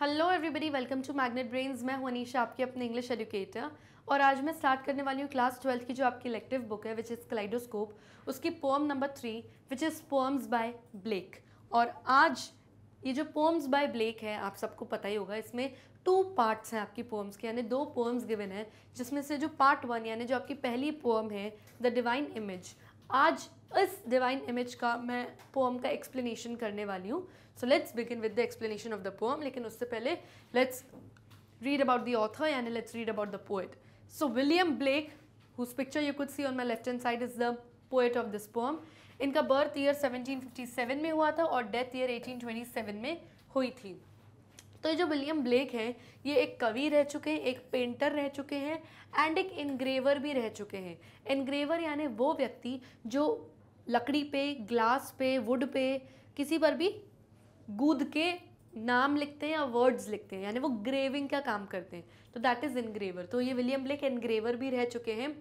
Hello everybody welcome to Magnet Brains मैं हूं अनीशा आपकी अपने इंग्लिश एजुकेटर और आज मैं स्टार्ट करने वाली हूँ क्लास ट्वेल्थ की जो आपकी इलेक्टिव बुक है विच इज़ क्लाइडोस्कोप उसकी poem number three which is poems by Blake और आज ये जो पोम्स बाय ब्लेक है आप सबको पता ही होगा इसमें टू पार्ट्स हैं आपकी पोम्स के यानी दो पोम्स गिवन है जिसमें से जो पार्ट वन यानी जो आपकी पहली पोम है द डिवाइन इमेज आज इस डिवाइन इमेज का मैं पोम का एक्सप्लेनेशन करने वाली हूँ so let's begin with the explanation of the poem लेकिन उससे पहले let's read about the author and let's read about the poet so William Blake whose picture you could see on my left and side is the poet of this poem इनका birth year 1757 में हुआ था और death year 1827 में हुई थी तो ये जो विलियम ब्लेक हैं ये एक कवि रह चुके हैं एक पेंटर रह चुके हैं एंड एक इनग्रेवर भी रह चुके हैं इनग्रेवर यानी वो व्यक्ति जो लकड़ी पे ग्लास पे वुड पे किसी पर भी गूद के नाम लिखते हैं या वर्ड्स लिखते हैं यानी वो ग्रेविंग का काम करते हैं तो दैट इज़ इनग्रेवर तो ये विलियम ब्लेक इनग्रेवर भी रह चुके हैं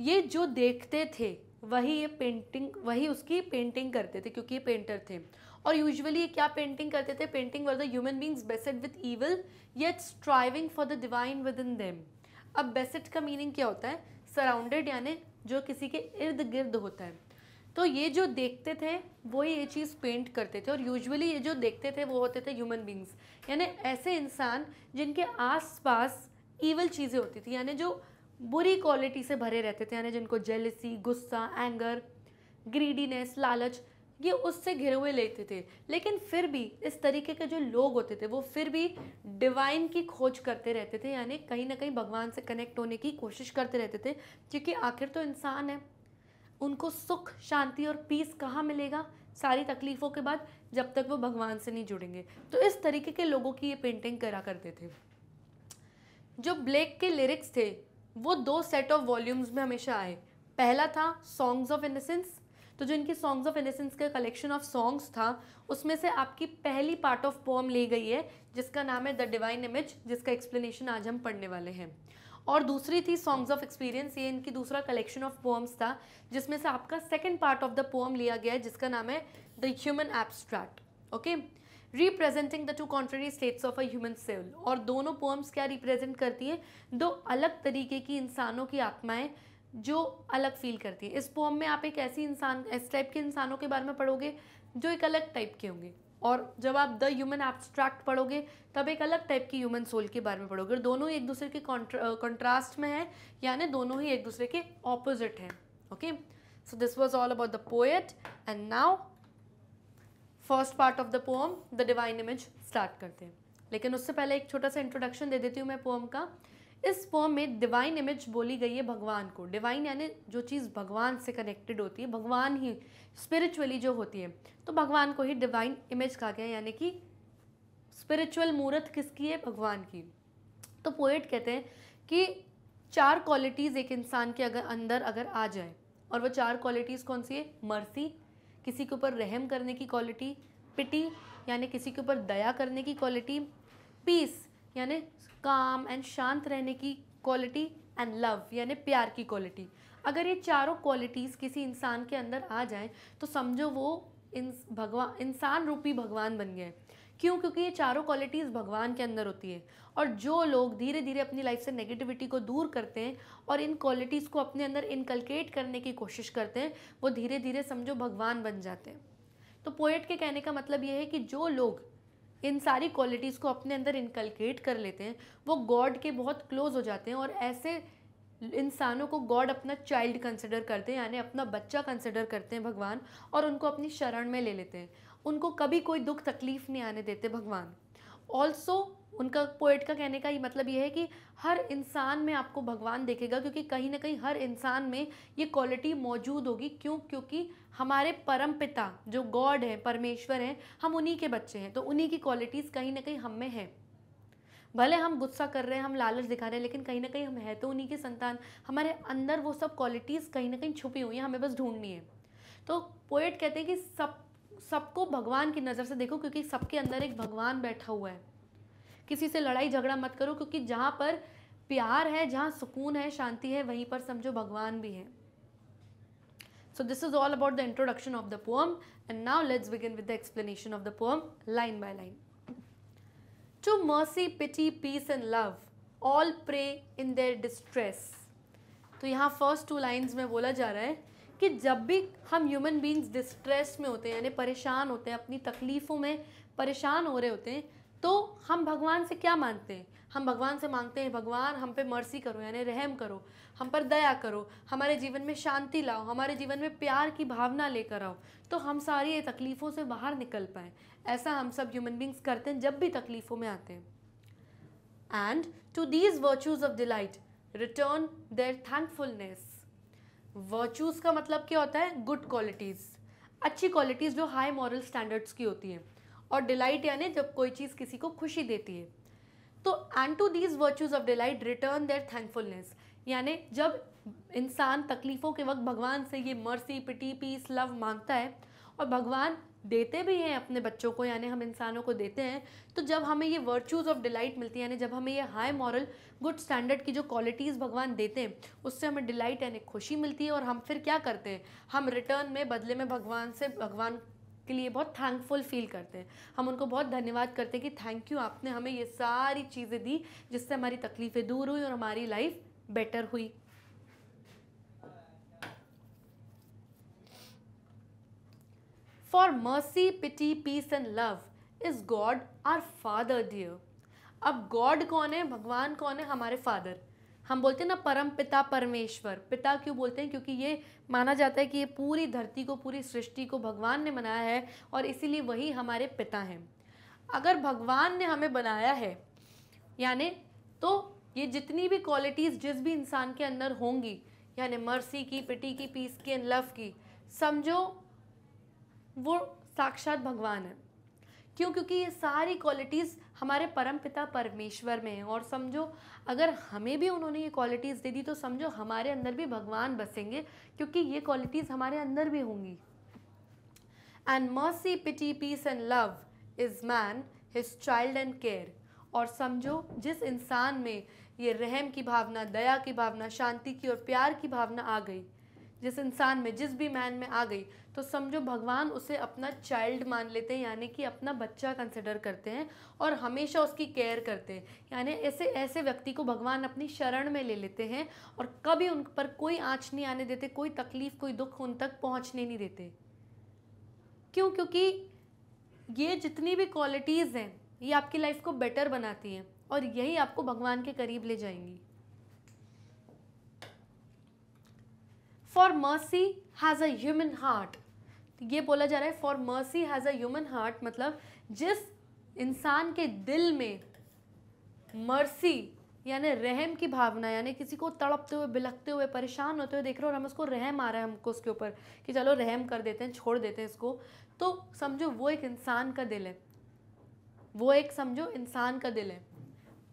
ये जो देखते थे वही ये पेंटिंग वही उसकी पेंटिंग करते थे क्योंकि ये पेंटर थे और यूजुअली क्या पेंटिंग करते थे painting were the human beings based with evil yet striving for the divine within them अब बेसेट का मीनिंग क्या होता है सराउंडेड यानी जो किसी के इर्द गिर्द होता है तो ये जो देखते थे वो ये चीज़ पेंट करते थे और यूजुअली ये जो देखते थे वो होते थे ह्यूमन बींग्स यानी ऐसे इंसान जिनके आसपास ईवल चीज़ें होती थी यानी जो बुरी क्वालिटी से भरे रहते थे यानी जिनको जेलसी गुस्सा एंगर ग्रीडीनेस लालच ये उससे घिरे हुए लेते थे लेकिन फिर भी इस तरीके के जो लोग होते थे वो फिर भी डिवाइन की खोज करते रहते थे यानी कहीं ना कहीं भगवान से कनेक्ट होने की कोशिश करते रहते थे क्योंकि आखिर तो इंसान है उनको सुख शांति और पीस कहाँ मिलेगा सारी तकलीफ़ों के बाद जब तक वो भगवान से नहीं जुड़ेंगे तो इस तरीके के लोगों की ये पेंटिंग करा करते थे जो ब्लैक के लिरिक्स थे वो दो सेट ऑफ वॉल्यूम्स में हमेशा आए पहला था सॉन्ग्स ऑफ इनसेंस तो जो इनकी सॉन्ग्स ऑफ इनोसेंस का कलेक्शन ऑफ सॉन्ग्स था उसमें से आपकी पहली पार्ट ऑफ पोम ली गई है जिसका नाम है द डिवाइन इमेज जिसका एक्सप्लेनेशन आज हम पढ़ने वाले हैं और दूसरी थी सॉन्ग्स ऑफ एक्सपीरियंस ये इनकी दूसरा कलेक्शन ऑफ पोम्स था जिसमें से आपका second part of the poem लिया गया है जिसका नाम है the human abstract okay representing the two contrary states of a human soul और दोनों पोम्स क्या रिप्रेजेंट करती हैं दो अलग तरीके की इंसानों की आत्माएं जो अलग फील करती है इस पोम में आप एक ऐसी इंसान इस टाइप के इंसानों के बारे में पढ़ोगे जो एक अलग टाइप के होंगे और जब आप द ह्यूमन एब्स्ट्रैक्ट पढ़ोगे तब एक अलग टाइप की ह्यूमन सोल के बारे में पढ़ोगे और दोनों ही एक दूसरे के कॉन्ट्रास्ट में हैं यानी दोनों ही एक दूसरे के ऑपोजिट हैं okay so this was all about the poet and now first part of the poem the divine image start करते हैं लेकिन उससे पहले एक छोटा सा इंट्रोडक्शन दे देती हूँ मैं पोम का इस फॉर्म में डिवाइन इमेज बोली गई है भगवान को डिवाइन यानी जो चीज़ भगवान से कनेक्टेड होती है भगवान ही स्पिरिचुअली जो होती है तो भगवान को ही डिवाइन इमेज कहा गया यानी कि स्पिरिचुअल मूर्त किसकी है भगवान की तो पोएट कहते हैं कि चार क्वालिटीज़ एक इंसान के अगर अंदर अगर आ जाए और वो चार क्वालिटीज़ कौन सी है मर्सी किसी के ऊपर रहम करने की क्वालिटी पिटी यानी किसी के ऊपर दया करने की क्वालिटी पीस यानी काम एंड शांत रहने की क्वालिटी एंड लव यानी प्यार की क्वालिटी अगर ये चारों क्वालिटीज़ किसी इंसान के अंदर आ जाएं तो समझो वो इन भगवान इंसान रूपी भगवान बन गए क्यों क्योंकि ये चारों क्वालिटीज़ भगवान के अंदर होती है और जो लोग धीरे धीरे अपनी लाइफ से नेगेटिविटी को दूर करते हैं और इन क्वालिटीज़ को अपने अंदर इनकलकेट करने की कोशिश करते हैं वो धीरे धीरे समझो भगवान बन जाते हैं तो पोएट के कहने का मतलब ये है कि जो लोग इन सारी क्वालिटीज़ को अपने अंदर इनकलकेट कर लेते हैं वो गॉड के बहुत क्लोज हो जाते हैं और ऐसे इंसानों को गॉड अपना चाइल्ड कंसिडर करते हैं यानी अपना बच्चा कंसिडर करते हैं भगवान और उनको अपनी शरण में ले लेते हैं उनको कभी कोई दुख तकलीफ़ नहीं आने देते भगवान ऑल्सो उनका पोइट का कहने का ये मतलब ये है कि हर इंसान में आपको भगवान देखेगा क्योंकि कहीं ना कहीं हर इंसान में ये क्वालिटी मौजूद होगी क्यों क्योंकि हमारे परम पिता जो गॉड है परमेश्वर हैं हम उन्हीं के बच्चे हैं तो उन्हीं की क्वालिटीज़ कहीं ना कहीं हम में है भले हम गुस्सा कर रहे हैं हम लालच दिखा रहे हैं लेकिन कहीं ना कहीं हम है तो उन्हीं की संतान हमारे अंदर वो सब क्वालिटीज़ कहीं ना कहीं छुपी हुई हैं हमें बस ढूंढनी है तो पोएट कहते हैं कि सब सबको भगवान की नज़र से देखो क्योंकि सबके अंदर एक भगवान बैठा हुआ है किसी से लड़ाई झगड़ा मत करो क्योंकि जहाँ पर प्यार है जहाँ सुकून है शांति है वहीं पर समझो भगवान भी है So this is all about the introduction of the poem and now let's begin with the explanation of the poem line by line. To mercy, pity, peace and love all pray in their distress. तो यहाँ first two lines में बोला जा रहा है कि जब भी हम ह्यूमन बींग्स डिस्ट्रेस में होते हैं यानी परेशान होते हैं अपनी तकलीफ़ों में परेशान हो रहे होते हैं तो हम भगवान से क्या मांगते हैं हम भगवान से मांगते हैं भगवान हम पे मर्सी करो यानी रहम करो हम पर दया करो हमारे जीवन में शांति लाओ हमारे जीवन में प्यार की भावना लेकर आओ तो हम सारी ये तकलीफ़ों से बाहर निकल पाएँ ऐसा हम सब ह्यूमन बींग्स करते हैं जब भी तकलीफ़ों में आते हैं and to these virtues of delight return their thankfulness virtues का मतलब क्या होता है गुड क्वालिटीज़ अच्छी क्वालिटीज़ जो हाई मॉरल स्टैंडर्ड्स की होती हैं और डिलाइट यानी जब कोई चीज़ किसी को खुशी देती है तो and to these virtues of delight return their thankfulness यानी जब इंसान तकलीफ़ों के वक्त भगवान से ये मर्सी पिटी पीस लव मांगता है और भगवान देते भी हैं अपने बच्चों को यानी हम इंसानों को देते हैं तो जब हमें ये वर्चूज़ ऑफ डिलाइट मिलती है यानी जब हमें ये हाई मॉरल गुड स्टैंडर्ड की जो क्वालिटीज़ भगवान देते हैं उससे हमें डिलाइट यानी खुशी मिलती है और हम फिर क्या करते हैं हम रिटर्न में बदले में भगवान से भगवान के लिए बहुत थैंकफुल फील करते हैं हम उनको बहुत धन्यवाद करते हैं कि थैंक यू आपने हमें ये सारी चीज़ें दी जिससे हमारी तकलीफ़ें दूर हुई और हमारी लाइफ बेटर हुई for mercy pity peace and love is God our father dear अब गॉड कौन है भगवान कौन है हमारे फादर हम बोलते हैं ना परम पिता परमेश्वर पिता क्यों बोलते हैं क्योंकि ये माना जाता है कि ये पूरी धरती को पूरी सृष्टि को भगवान ने बनाया है और इसीलिए वही हमारे पिता हैं अगर भगवान ने हमें बनाया है यानी तो ये जितनी भी क्वालिटीज़ जिस भी इंसान के अंदर होंगी यानी मर्सी की पिटी की पीस की एंड लव की समझो वो साक्षात भगवान है क्यों क्योंकि ये सारी क्वालिटीज़ हमारे परम पिता परमेश्वर में हैं और समझो अगर हमें भी उन्होंने ये क्वालिटीज़ दे दी तो समझो हमारे अंदर भी भगवान बसेंगे क्योंकि ये क्वालिटीज़ हमारे अंदर भी होंगी and mercy pity peace and love is man his child and care और समझो जिस इंसान में ये रहम की भावना दया की भावना शांति की और प्यार की भावना आ गई जिस इंसान में जिस भी मैन में आ गई तो समझो भगवान उसे अपना चाइल्ड मान लेते हैं यानी कि अपना बच्चा कंसिडर करते हैं और हमेशा उसकी केयर करते हैं यानी ऐसे ऐसे व्यक्ति को भगवान अपनी शरण में ले लेते हैं और कभी उन पर कोई आँच नहीं आने देते कोई तकलीफ़ कोई दुख उन तक पहुँचने नहीं देते क्यों क्योंकि ये जितनी भी क्वालिटीज़ हैं ये आपकी लाइफ को बेटर बनाती हैं और यही आपको भगवान के करीब ले जाएंगी for mercy has a human heart ये बोला जा रहा है for mercy has a human heart मतलब जिस इंसान के दिल में मर्सी यानी रहम की भावना यानी किसी को तड़पते हुए बिलखते हुए परेशान होते हुए देख रहे हो और हम उसको रहम आ रहा है हमको उसके ऊपर कि चलो रहम कर देते हैं छोड़ देते हैं इसको तो समझो वो एक इंसान का दिल है वो एक समझो इंसान का दिल है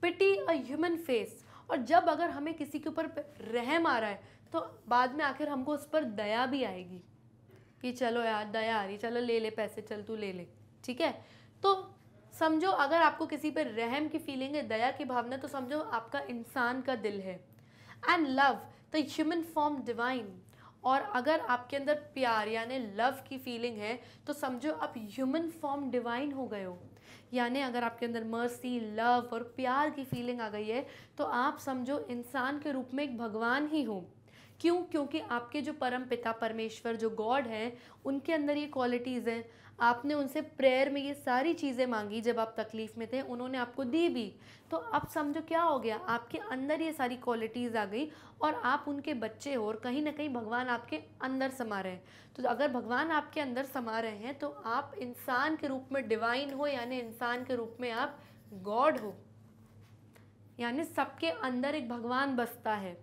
पिटी अ ह्यूमन फेस और जब अगर हमें किसी के ऊपर रहम आ रहा है तो बाद में आखिर हमको उस पर दया भी आएगी कि चलो यार दया आ रही चलो ले ले पैसे चल तू ले ले ठीक है तो समझो अगर आपको किसी पर रहम की फीलिंग है दया की भावना तो समझो आपका इंसान का दिल है and love the human form divine और अगर आपके अंदर प्यार यानी लव की फीलिंग है तो समझो आप ह्यूमन फॉर्म डिवाइन हो गए हो यानी अगर आपके अंदर मर्सी लव और प्यार की फीलिंग आ गई है तो आप समझो इंसान के रूप में एक भगवान ही हो क्यों क्योंकि आपके जो परम पिता परमेश्वर जो गॉड हैं उनके अंदर ये क्वालिटीज़ हैं आपने उनसे प्रेयर में ये सारी चीज़ें मांगी जब आप तकलीफ़ में थे उन्होंने आपको दी भी तो अब समझो क्या हो गया आपके अंदर ये सारी क्वालिटीज़ आ गई और आप उनके बच्चे हो और कहीं ना कहीं भगवान आपके अंदर समा रहे हैं तो अगर भगवान आपके अंदर समा रहे हैं तो आप इंसान के रूप में डिवाइन हो यानी इंसान के रूप में आप गॉड हो यानी सबके अंदर एक भगवान बसता है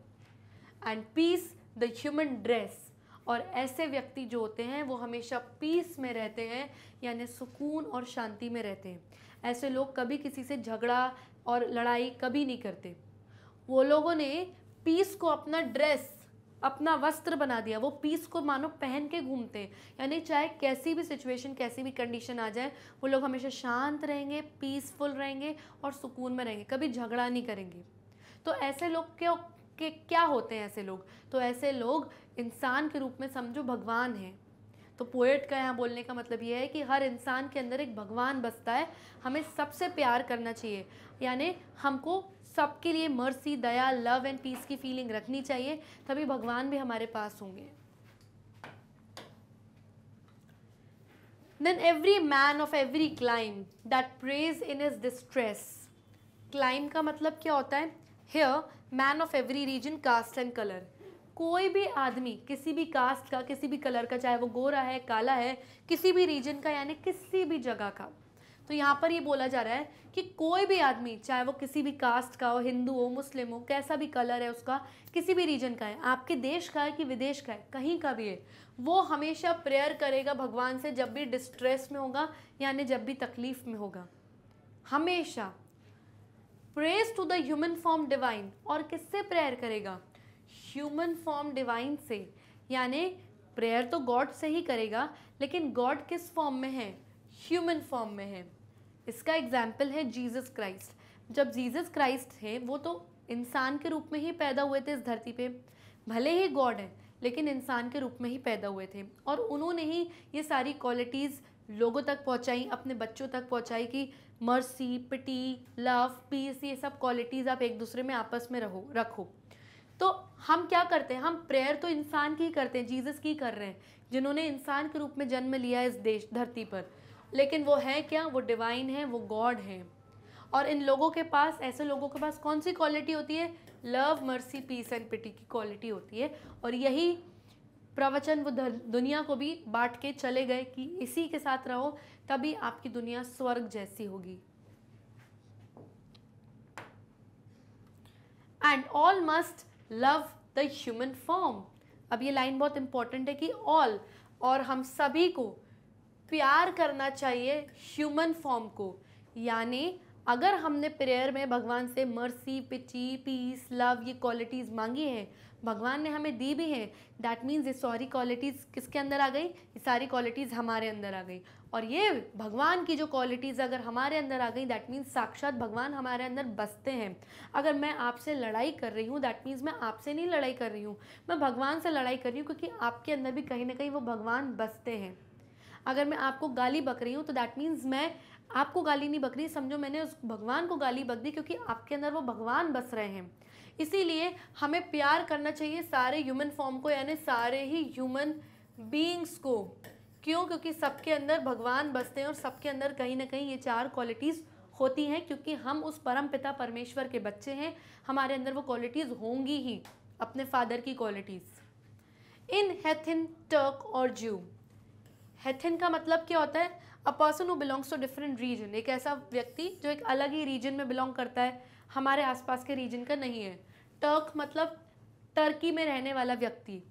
and peace the human dress और ऐसे व्यक्ति जो होते हैं वो हमेशा पीस में रहते हैं यानी सुकून और शांति में रहते हैं ऐसे लोग कभी किसी से झगड़ा और लड़ाई कभी नहीं करते वो लोगों ने पीस को अपना ड्रेस अपना वस्त्र बना दिया वो पीस को मानो पहन के घूमते हैं यानी चाहे कैसी भी सिचुएशन कैसी भी कंडीशन आ जाए वो लोग हमेशा शांत रहेंगे पीसफुल रहेंगे और सुकून में रहेंगे कभी झगड़ा नहीं करेंगे तो ऐसे लोग क्यों कि क्या होते हैं ऐसे लोग तो ऐसे लोग इंसान के रूप में समझो भगवान हैं तो पोएट का यहाँ बोलने का मतलब ये है कि हर इंसान के अंदर एक भगवान बसता है हमें सबसे प्यार करना चाहिए यानी हमको सबके लिए मर्सी दया लव एंड पीस की फीलिंग रखनी चाहिए तभी भगवान भी हमारे पास होंगे then every man of every clime that prays in his distress clime का मतलब क्या होता है here man of every region caste and colour कोई भी आदमी किसी भी कास्ट का किसी भी कलर का चाहे वो गोरा है काला है किसी भी रीजन का यानी किसी भी जगह का तो यहाँ पर ये बोला जा रहा है कि कोई भी आदमी चाहे वो किसी भी कास्ट का हो हिंदू हो मुस्लिम हो कैसा भी कलर है उसका किसी भी रीजन का है आपके देश का है कि विदेश का है कहीं का भी है वो हमेशा प्रेयर करेगा भगवान से जब भी डिस्ट्रेस में होगा यानी जब भी तकलीफ़ में होगा हमेशा prays to the human form divine और किससे प्रेयर करेगा ह्यूमन फॉर्म डिवाइन से यानी प्रेयर तो गॉड से ही करेगा लेकिन गॉड किस फॉर्म में है ह्यूमन फॉर्म में है इसका एग्जाम्पल है जीसस क्राइस्ट जब जीसस क्राइस्ट थे वो तो इंसान के रूप में ही पैदा हुए थे इस धरती पे भले ही गॉड हैं लेकिन इंसान के रूप में ही पैदा हुए थे और उन्होंने ही ये सारी क्वालिटीज़ लोगों तक पहुंचाई अपने बच्चों तक पहुंचाई कि मर्सी पिटी लव पीस ये सब क्वालिटीज़ आप एक दूसरे में आपस में रहो रखो तो हम क्या करते हैं हम प्रेयर तो इंसान की करते हैं जीसस की कर रहे हैं जिन्होंने इंसान के रूप में जन्म लिया इस देश धरती पर लेकिन वो है क्या वो डिवाइन है वो गॉड है और इन लोगों के पास ऐसे लोगों के पास कौन सी क्वालिटी होती है love mercy peace and pity की क्वालिटी होती है और यही प्रवचन वो दुनिया को भी बांट के चले गए कि इसी के साथ रहो तभी आपकी दुनिया स्वर्ग जैसी होगी and all must love the human form अब ये लाइन बहुत इंपॉर्टेंट है कि ऑल और हम सभी को प्यार करना चाहिए ह्यूमन फॉर्म को यानी अगर हमने प्रेयर में भगवान से मर्सी पिटी पीस लव ये क्वालिटीज़ मांगी हैं भगवान ने हमें दी भी है दैट मीन्स ये सॉरी क्वालिटीज़ किसके अंदर आ गई ये सारी क्वालिटीज़ हमारे अंदर आ गई और ये भगवान की जो क्वालिटीज़ अगर हमारे अंदर आ गई दैट मीन्स साक्षात भगवान हमारे अंदर बसते हैं अगर मैं आपसे लड़ाई कर रही हूँ दैट मीन्स मैं आपसे नहीं लड़ाई कर रही हूँ मैं भगवान से लड़ाई कर रही हूँ क्योंकि आपके अंदर भी कहीं ना कहीं वो भगवान बसते हैं अगर मैं आपको गाली बक रही हूँ तो दैट मीन्स मैं आपको गाली नहीं बक रही समझो मैंने उस भगवान को गाली बक दी क्योंकि आपके अंदर वो भगवान बस रहे हैं इसीलिए हमें प्यार करना चाहिए सारे ह्यूमन फॉर्म को यानी सारे ही ह्यूमन बींग्स को क्यों क्योंकि सबके अंदर भगवान बसते हैं और सबके अंदर कहीं ना कहीं ये चार क्वालिटीज़ होती हैं क्योंकि हम उस परम पिता परमेश्वर के बच्चे हैं हमारे अंदर वो क्वालिटीज़ होंगी ही अपने फादर की क्वालिटीज़ इन हैथिन टर्क और ज्यू हैथिन का मतलब क्या होता है a person who belongs to different region एक ऐसा व्यक्ति जो एक अलग ही रीजन में बिलोंग करता है हमारे आसपास के रीजन का नहीं है टर्क मतलब टर्की में रहने वाला व्यक्ति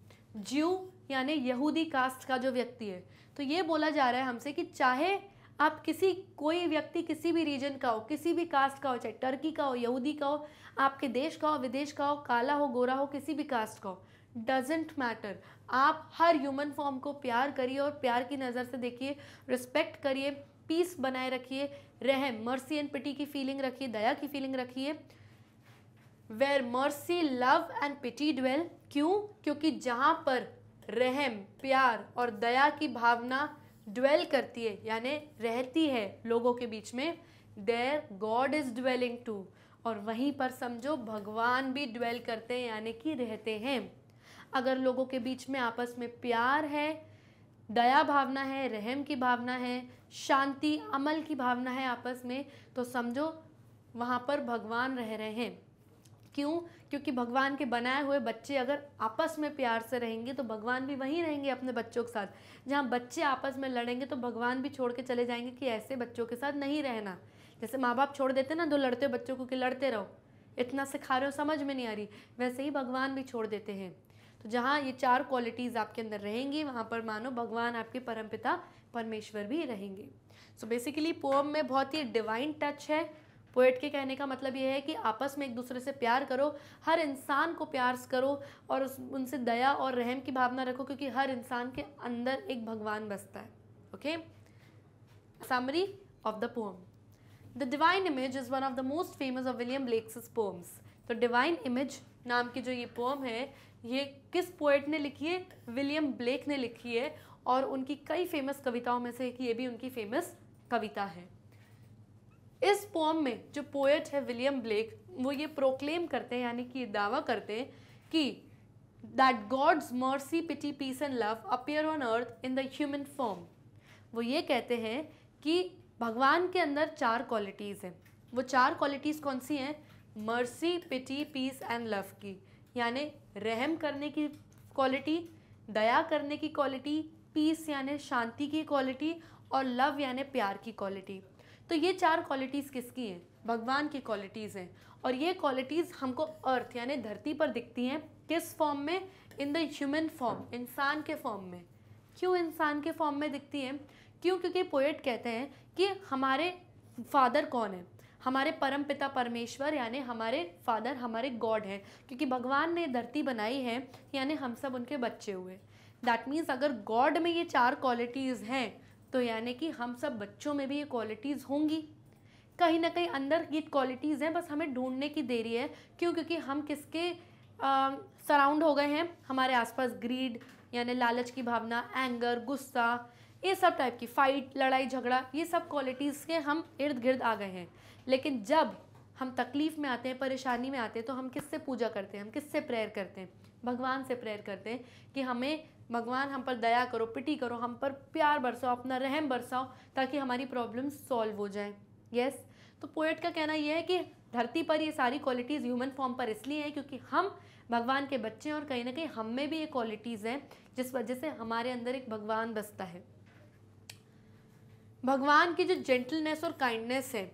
ज्यू यानी यहूदी कास्ट का जो व्यक्ति है तो ये बोला जा रहा है हमसे कि चाहे आप किसी कोई व्यक्ति किसी भी रीजन का हो किसी भी कास्ट का हो चाहे टर्की का हो यहूदी का हो आपके देश का हो विदेश का हो काला हो गोरा हो किसी भी कास्ट का हो डजेंट मैटर आप हर ह्यूमन फॉर्म को प्यार करिए और प्यार की नज़र से देखिए रिस्पेक्ट करिए पीस बनाए रखिए रहम मर्सी एंड पिटी की फीलिंग रखिए दया की फीलिंग रखिए where mercy love and pity dwell क्यों क्योंकि जहाँ पर रहम प्यार और दया की भावना ड्वेल करती है यानी रहती है लोगों के बीच में there God is dwelling too और वहीं पर समझो भगवान भी ड्वेल करते हैं यानी कि रहते हैं अगर लोगों के बीच में आपस में प्यार है दया भावना है रहम की भावना है शांति अमल की भावना है आपस में तो समझो वहाँ पर भगवान रह रहे हैं क्यों क्योंकि भगवान के बनाए हुए बच्चे अगर आपस में प्यार से रहेंगे तो भगवान भी वहीं रहेंगे अपने बच्चों के साथ जहाँ बच्चे आपस में लड़ेंगे तो भगवान भी छोड़ के चले जाएंगे कि ऐसे बच्चों के साथ नहीं रहना जैसे माँ बाप छोड़ देते ना दो लड़ते हो बच्चों को कि लड़ते रहो इतना सिखा रहे हो समझ में नहीं आ रही वैसे ही भगवान भी छोड़ देते हैं तो जहाँ ये चार क्वालिटीज़ आपके अंदर रहेंगी वहाँ पर मानो भगवान आपके परमपिता परमेश्वर भी रहेंगे सो बेसिकली पोम में बहुत ही डिवाइन टच है पोइट के कहने का मतलब ये है कि आपस में एक दूसरे से प्यार करो हर इंसान को प्यार करो और उस उनसे दया और रहम की भावना रखो क्योंकि हर इंसान के अंदर एक भगवान बसता है okay summary of the poem the divine image is one of the most famous of William Blake's poems तो डिवाइन इमेज नाम की जो ये पोम है ये किस पोएट ने लिखी है विलियम ब्लेक ने लिखी है और उनकी कई फेमस कविताओं में से एक ये भी उनकी फेमस कविता है इस पोम में जो पोएट है विलियम ब्लेक वो ये प्रोक्लेम करते हैं यानी कि दावा करते हैं कि that God's mercy pity peace and love appear on earth in the human form वो ये कहते हैं कि भगवान के अंदर चार क्वालिटीज़ हैं वो चार क्वालिटीज़ कौन सी हैं mercy pity peace and love की यानी रहम करने की क्वालिटी दया करने की क्वालिटी पीस यानि शांति की क्वालिटी और लव यानि प्यार की क्वालिटी तो ये चार क्वालिटीज़ किसकी हैं भगवान की क्वालिटीज़ हैं और ये क्वालिटीज़ हमको अर्थ यानी धरती पर दिखती हैं किस फॉर्म में इन द ह्यूमन फॉर्म इंसान के फॉर्म में क्यों इंसान के फॉर्म में दिखती हैं क्यों क्योंकि पोएट कहते हैं कि हमारे फादर कौन है हमारे परम पिता परमेश्वर यानी हमारे फादर हमारे गॉड हैं क्योंकि भगवान ने धरती बनाई है यानी हम सब उनके बच्चे हुए दैट मीन्स अगर गॉड में ये चार क्वालिटीज़ हैं तो यानी कि हम सब बच्चों में भी ये क्वालिटीज़ होंगी कहीं ना कहीं अंदर ये क्वालिटीज़ हैं बस हमें ढूंढने की देरी है क्यों क्योंकि हम किसके सराउंड हो गए हैं हमारे आसपास ग्रीड यानी लालच की भावना एंगर गुस्सा ये सब टाइप की फाइट लड़ाई झगड़ा ये सब क्वालिटीज़ के हम इर्द गिर्द आ गए हैं लेकिन जब हम तकलीफ़ में आते हैं परेशानी में आते हैं तो हम किससे पूजा करते हैं हम किससे प्रेयर करते हैं भगवान से प्रेयर करते हैं कि हमें भगवान हम पर दया करो पिटी करो हम पर प्यार बरसाओ अपना रहम बरसाओ ताकि हमारी प्रॉब्लम सॉल्व हो जाए यस yes. तो पोएट का कहना यह है कि धरती पर ये सारी क्वालिटीज़ ह्यूमन फॉर्म पर इसलिए हैं क्योंकि हम भगवान के बच्चे हैं और कहीं ना कहीं हम में भी ये क्वालिटीज़ हैं जिस वजह से हमारे अंदर एक भगवान बसता है भगवान की जो जेंटलनेस और काइंडनेस है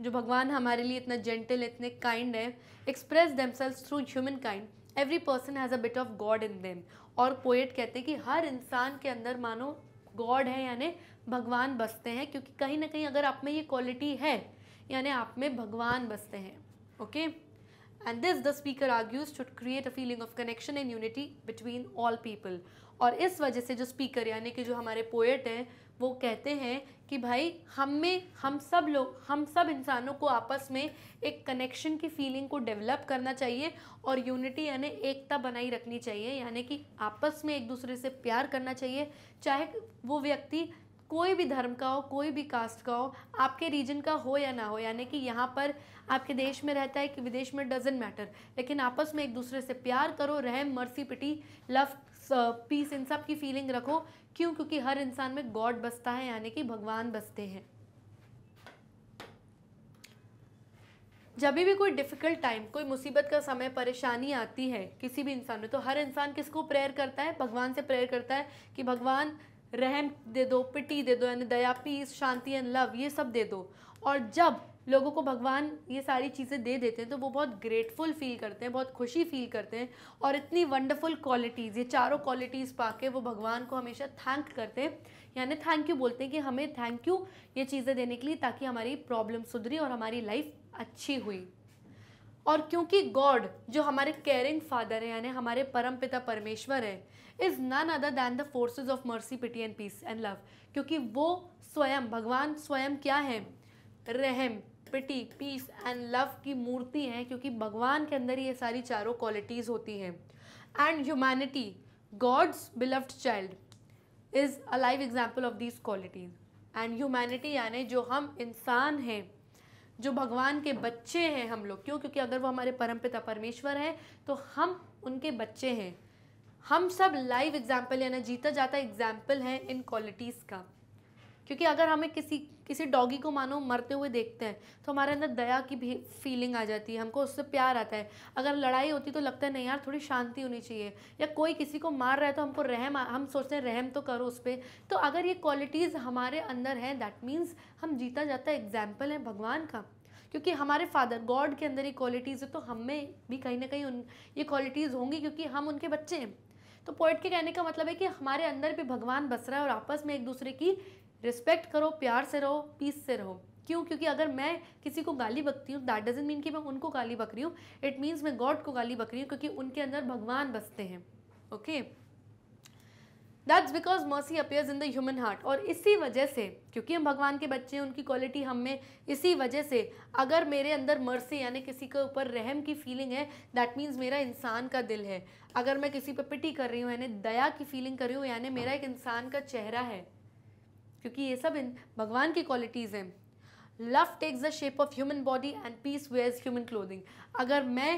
जो भगवान हमारे लिए इतना जेंटल इतने काइंड है express themselves through human kind every person has a bit of God in them और पोएट कहते हैं कि हर इंसान के अंदर मानो गॉड है यानी भगवान बसते हैं क्योंकि कहीं ना कहीं अगर आप में ये क्वालिटी है यानी आप में भगवान बसते हैं okay and this the speaker argues to create a feeling of connection and unity between all people और इस वजह से जो स्पीकर यानी कि जो हमारे पोएट हैं वो कहते हैं कि भाई हम में हम सब लोग हम सब इंसानों को आपस में एक कनेक्शन की फीलिंग को डेवलप करना चाहिए और यूनिटी यानी एकता बनाई रखनी चाहिए यानी कि आपस में एक दूसरे से प्यार करना चाहिए चाहे वो व्यक्ति कोई भी धर्म का हो कोई भी कास्ट का हो आपके रीजन का हो या ना हो यानी कि यहाँ पर आपके देश में रहता है कि विदेश में डजेंट मैटर लेकिन आपस में एक दूसरे से प्यार करो रहम मर्सी पिटी लव पीस इन सब की फीलिंग रखो क्यों क्योंकि हर इंसान में गॉड बसता है यानी कि भगवान बसते हैं जब भी कोई डिफ़िकल्ट टाइम कोई मुसीबत का समय परेशानी आती है किसी भी इंसान में तो हर इंसान किसको प्रेयर करता है भगवान से प्रेयर करता है कि भगवान रहम दे दो पिटी दे दो यानी दया पीस शांति एंड लव ये सब दे दो और जब लोगों को भगवान ये सारी चीज़ें दे देते हैं तो वो बहुत ग्रेटफुल फील करते हैं बहुत खुशी फील करते हैं और इतनी वंडरफुल क्वालिटीज़ ये चारों क्वालिटीज़ पाके वो भगवान को हमेशा थैंक करते हैं यानी थैंक यू बोलते हैं कि हमें थैंक यू ये चीज़ें देने के लिए ताकि हमारी प्रॉब्लम सुधरी और हमारी लाइफ अच्छी हुई और क्योंकि गॉड जो हमारे केयरिंग फादर हैं यानी हमारे परम पिता परमेश्वर हैं is none other than the forces of mercy pity and peace and love क्योंकि वो स्वयं भगवान स्वयं क्या है रहम पिटी पीस एंड लव की मूर्ति हैं क्योंकि भगवान के अंदर ही ये सारी चारों क्वालिटीज़ होती हैं and humanity God's beloved child is a live example of these qualities and humanity यानी जो हम इंसान हैं जो भगवान के बच्चे हैं हम लोग क्यों क्योंकि अगर वो हमारे परम पिता परमेश्वर हैं तो हम उनके बच्चे हैं हम सब लाइव एग्जाम्पल यानी जीता जाता एग्जाम्पल हैं इन क्वालिटीज़ का क्योंकि अगर हमें किसी किसी डॉगी को मानो मरते हुए देखते हैं तो हमारे अंदर दया की भी फीलिंग आ जाती है हमको उससे प्यार आता है अगर लड़ाई होती तो लगता है नहीं यार थोड़ी शांति होनी चाहिए या कोई किसी को मार रहा है तो हमको रहम हम सोचते हैं रहम तो करो उस पर तो अगर ये क्वालिटीज़ हमारे अंदर हैं दैट मीन्स हम जीता जाता एग्जाम्पल है भगवान का क्योंकि हमारे फादर गॉड के अंदर ये क्वालिटीज़ है तो हमें भी कहीं ना कहीं उन ये क्वालिटीज़ होंगी क्योंकि हम उनके बच्चे हैं तो पोइट के कहने का मतलब है कि हमारे अंदर भी भगवान बस रहा है और आपस में एक दूसरे की रिस्पेक्ट करो प्यार से रहो पीस से रहो क्यों क्योंकि अगर मैं किसी को गाली बकती हूँ दैट डजेंट मीन कि मैं उनको गाली बक रही हूँ इट मीन्स मैं गॉड को गाली बक रही हूँ क्योंकि उनके अंदर भगवान बसते हैं okay that's because mercy appears in the human heart और इसी वजह से क्योंकि हम भगवान के बच्चे हैं उनकी क्वालिटी हम में इसी वजह से अगर मेरे अंदर मर्सी यानी किसी के ऊपर रहम की फीलिंग है दैट मीन्स मेरा इंसान का दिल है अगर मैं किसी पर पिटी कर रही हूँ यानी दया की फीलिंग कर रही हूँ यानी मेरा एक इंसान का चेहरा है क्योंकि ये सब इन भगवान की क्वालिटीज़ हैं love takes the shape of human body and peace wears human clothing अगर मैं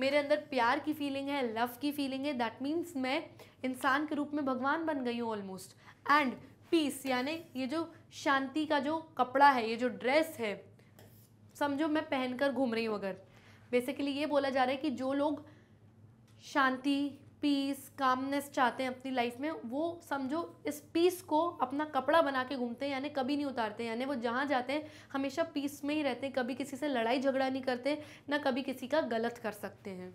मेरे अंदर प्यार की फीलिंग है लव की फीलिंग है दैट मीन्स मैं इंसान के रूप में भगवान बन गई हूँ ऑलमोस्ट एंड पीस यानी ये जो शांति का जो कपड़ा है ये जो ड्रेस है समझो मैं पहनकर घूम रही हूँ अगर बेसिकली ये बोला जा रहा है कि जो लोग शांति पीस कामनेस चाहते हैं अपनी लाइफ में वो समझो इस पीस को अपना कपड़ा बना के घूमते हैं यानी कभी नहीं उतारते यानी वो जहाँ जाते हैं हमेशा पीस में ही रहते हैं कभी किसी से लड़ाई झगड़ा नहीं करते ना कभी किसी का गलत कर सकते हैं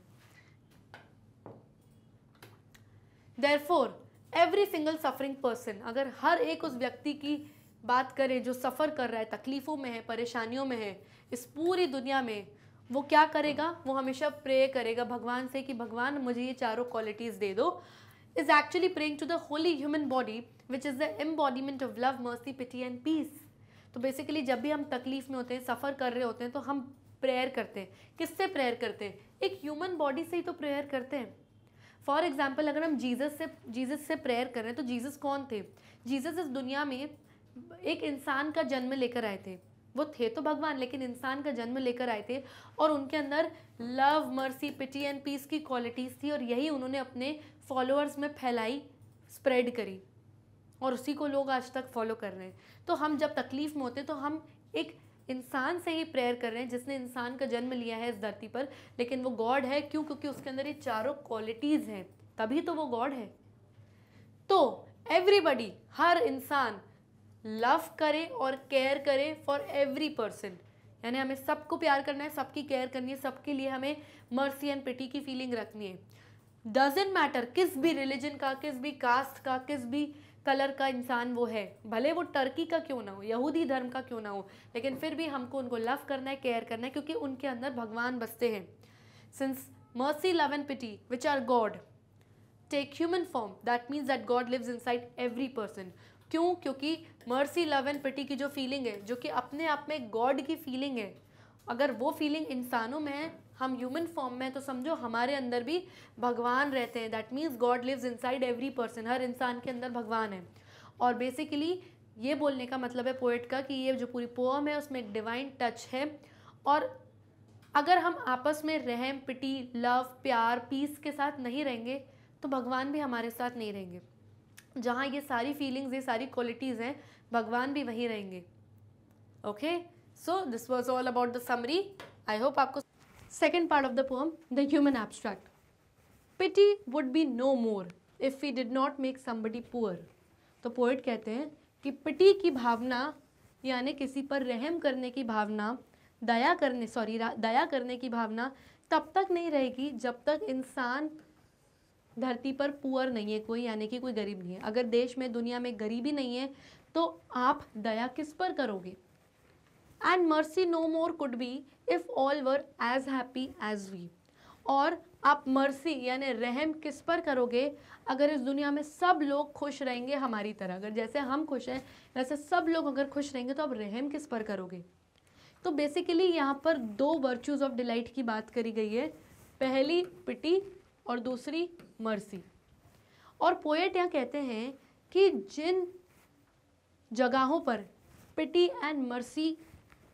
therefore every single suffering person अगर हर एक उस व्यक्ति की बात करें जो सफ़र कर रहा है तकलीफ़ों में है परेशानियों में है इस पूरी दुनिया में वो क्या करेगा वो हमेशा प्रे करेगा भगवान से कि भगवान मुझे ये चारों क्वालिटीज़ दे दो is actually praying to the holy human body which is the embodiment of love mercy pity and peace तो बेसिकली जब भी हम तकलीफ़ में होते हैं सफ़र कर रहे होते हैं तो हम प्रेयर करते हैं किससे प्रेयर करते हैं एक ह्यूमन बॉडी से ही तो प्रेयर करते हैं फॉर एग्जाम्पल अगर हम जीजस से जीजस से प्रेयर कर रहे हैं तो जीजस कौन थे जीजस इस दुनिया में एक इंसान का जन्म लेकर आए थे वो थे तो भगवान लेकिन इंसान का जन्म लेकर आए थे और उनके अंदर love mercy pity and peace की क्वालिटीज़ थी और यही उन्होंने अपने फॉलोअर्स में फैलाई स्प्रेड करी और उसी को लोग आज तक फॉलो कर रहे हैं तो हम जब तकलीफ़ में होते तो हम एक इंसान से ही प्रेयर कर रहे हैं जिसने इंसान का जन्म लिया है इस धरती पर लेकिन वो गॉड है क्यों क्योंकि उसके अंदर ये चारों क्वालिटीज़ हैं तभी तो वो गॉड है तो एवरीबडी हर इंसान लव करें और केयर करें फॉर एवरी पर्सन यानी हमें सबको प्यार करना है सबकी केयर करनी है सबके लिए हमें मर्सी एंड पिटी की फीलिंग रखनी है डजेंट मैटर किस भी रिलीजन का किस भी कास्ट का किस भी कलर का इंसान वो है भले वो टर्की का क्यों ना हो यहूदी धर्म का क्यों ना हो लेकिन फिर भी हमको उनको लव करना है केयर करना है क्योंकि उनके अंदर भगवान बसते हैं since love and pity which are God take human form that means that God lives inside every person क्यों क्योंकि मर्सी लव एंड पिटी की जो फीलिंग है जो कि अपने आप में गॉड की फीलिंग है अगर वो फीलिंग इंसानों में है हम ह्यूमन फॉर्म में तो समझो हमारे अंदर भी भगवान रहते हैं that means God lives inside every person हर इंसान के अंदर भगवान है और बेसिकली ये बोलने का मतलब है पोइट का कि ये जो पूरी पोअम है उसमें एक डिवाइन टच है और अगर हम आपस में रहम पिटी लव प्यार पीस के साथ नहीं रहेंगे तो भगवान भी हमारे साथ नहीं रहेंगे जहाँ ये सारी फीलिंग्स ये सारी क्वालिटीज़ हैं भगवान भी वहीं रहेंगे okay so this was all about the summary I hope आपको second part of the poem the human abstract pity would be no more if we did not make somebody poor तो poet कहते हैं कि पिटी की भावना यानी किसी पर रहम करने की भावना दया करने सॉरी दया करने की भावना तब तक नहीं रहेगी जब तक इंसान धरती पर पुअर नहीं है कोई यानी कि कोई गरीब नहीं है अगर देश में दुनिया में गरीबी नहीं है तो आप दया किस पर करोगे and mercy no more could be if all were as happy as we और आप मर्सी यानी रहम किस पर करोगे अगर इस दुनिया में सब लोग खुश रहेंगे हमारी तरह अगर जैसे हम खुश हैं वैसे सब लोग अगर खुश रहेंगे तो आप रहम किस पर करोगे तो बेसिकली यहाँ पर दो वर्चूज़ ऑफ डिलाइट की बात करी गई है पहली पिटी और दूसरी मर्सी और पोएट यहाँ कहते हैं कि जिन जगहों पर पिटी एंड मर्सी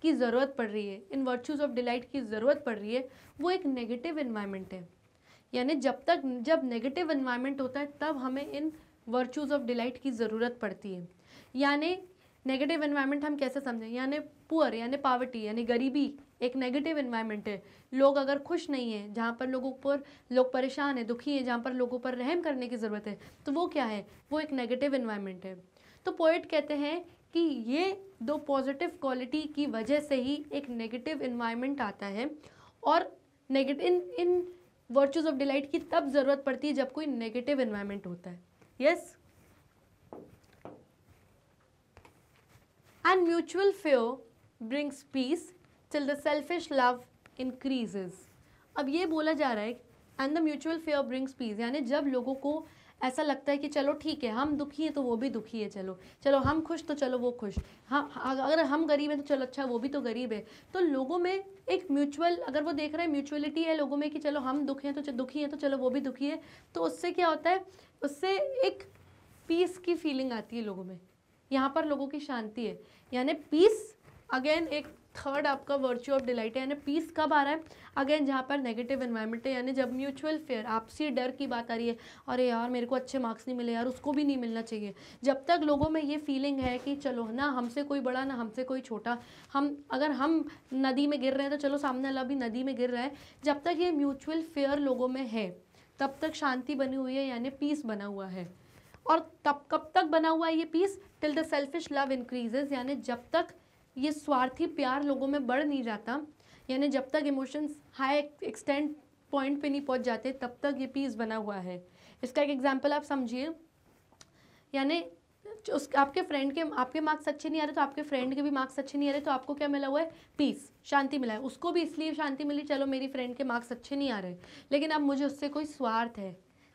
की ज़रूरत पड़ रही है इन वर्चूज़ ऑफ डिलाइट की ज़रूरत पड़ रही है वो एक नेगेटिव इन्वायरमेंट है यानी जब तक जब नेगेटिव इन्वायरमेंट होता है तब हमें इन वर्चूज़ ऑफ डिलाइट की ज़रूरत पड़ती है यानी नेगेटिव इन्वायरमेंट हम कैसे समझें यानी पुअर यानी पावर्टी यानी गरीबी एक नेगेटिव इन्वायरमेंट है लोग अगर खुश नहीं हैं जहाँ पर लोगों पर लोग परेशान हैं दुखी हैं जहाँ पर लोगों पर रहम करने की ज़रूरत है तो वो क्या है वो एक नेगेटिव इन्वायरमेंट है तो पोइट कहते हैं कि ये दो पॉजिटिव क्वालिटी की वजह से ही एक नेगेटिव इन्वायरमेंट आता है और नेगेटिव इन इन वर्चूज़ ऑफ डिलाइट की तब ज़रूरत पड़ती है जब कोई नेगेटिव इन्वायरमेंट होता है yes and mutual fear brings peace till the selfish love increases अब ये बोला जा रहा है and the mutual fear brings peace यानी जब लोगों को ऐसा लगता है कि चलो ठीक है हम दुखी हैं तो वो भी दुखी है चलो चलो हम खुश तो चलो वो खुश हम अगर हम गरीब हैं तो चलो अच्छा वो भी तो गरीब है तो लोगों में एक म्यूचुअल अगर वो देख रहे हैं म्यूचुअलिटी है लोगों में कि चलो हम दुखी हैं तो दुखी हैं तो चलो वो भी दुखी है तो उससे क्या होता है उससे एक पीस की फीलिंग आती है लोगों में यहाँ पर लोगों की शांति है यानी पीस अगेन एक थर्ड आपका वर्च्यू ऑफ डिलाइट है यानी पीस कब आ रहा है अगेन जहाँ पर नेगेटिव इन्वायरमेंट है यानी जब म्यूचुअल फेयर आपसी डर की बात आ रही है अरे यार मेरे को अच्छे मार्क्स नहीं मिले यार उसको भी नहीं मिलना चाहिए जब तक लोगों में ये फीलिंग है कि चलो ना हमसे कोई बड़ा ना हमसे कोई छोटा हम अगर हम नदी में गिर रहे हैं तो चलो सामने वाला भी नदी में गिर रहा है जब तक ये म्यूचुअल फेयर लोगों में है तब तक शांति बनी हुई है यानी पीस बना हुआ है और तब कब तक बना हुआ है ये peace till the selfish love increases यानी जब तक ये स्वार्थी प्यार लोगों में बढ़ नहीं जाता यानी जब तक इमोशंस हाई एक्सटेंट पॉइंट पे नहीं पहुंच जाते तब तक ये पीस बना हुआ है इसका एक एग्जाम्पल आप समझिए यानी उस आपके फ्रेंड के आपके मार्क्स अच्छे नहीं आ रहे तो आपके फ्रेंड के भी मार्क्स अच्छे नहीं आ रहे तो आपको क्या मिला हुआ है पीस शांति मिला है उसको भी इसलिए शांति मिली चलो मेरी फ्रेंड के मार्क्स अच्छे नहीं आ रहे लेकिन अब मुझे उससे कोई स्वार्थ है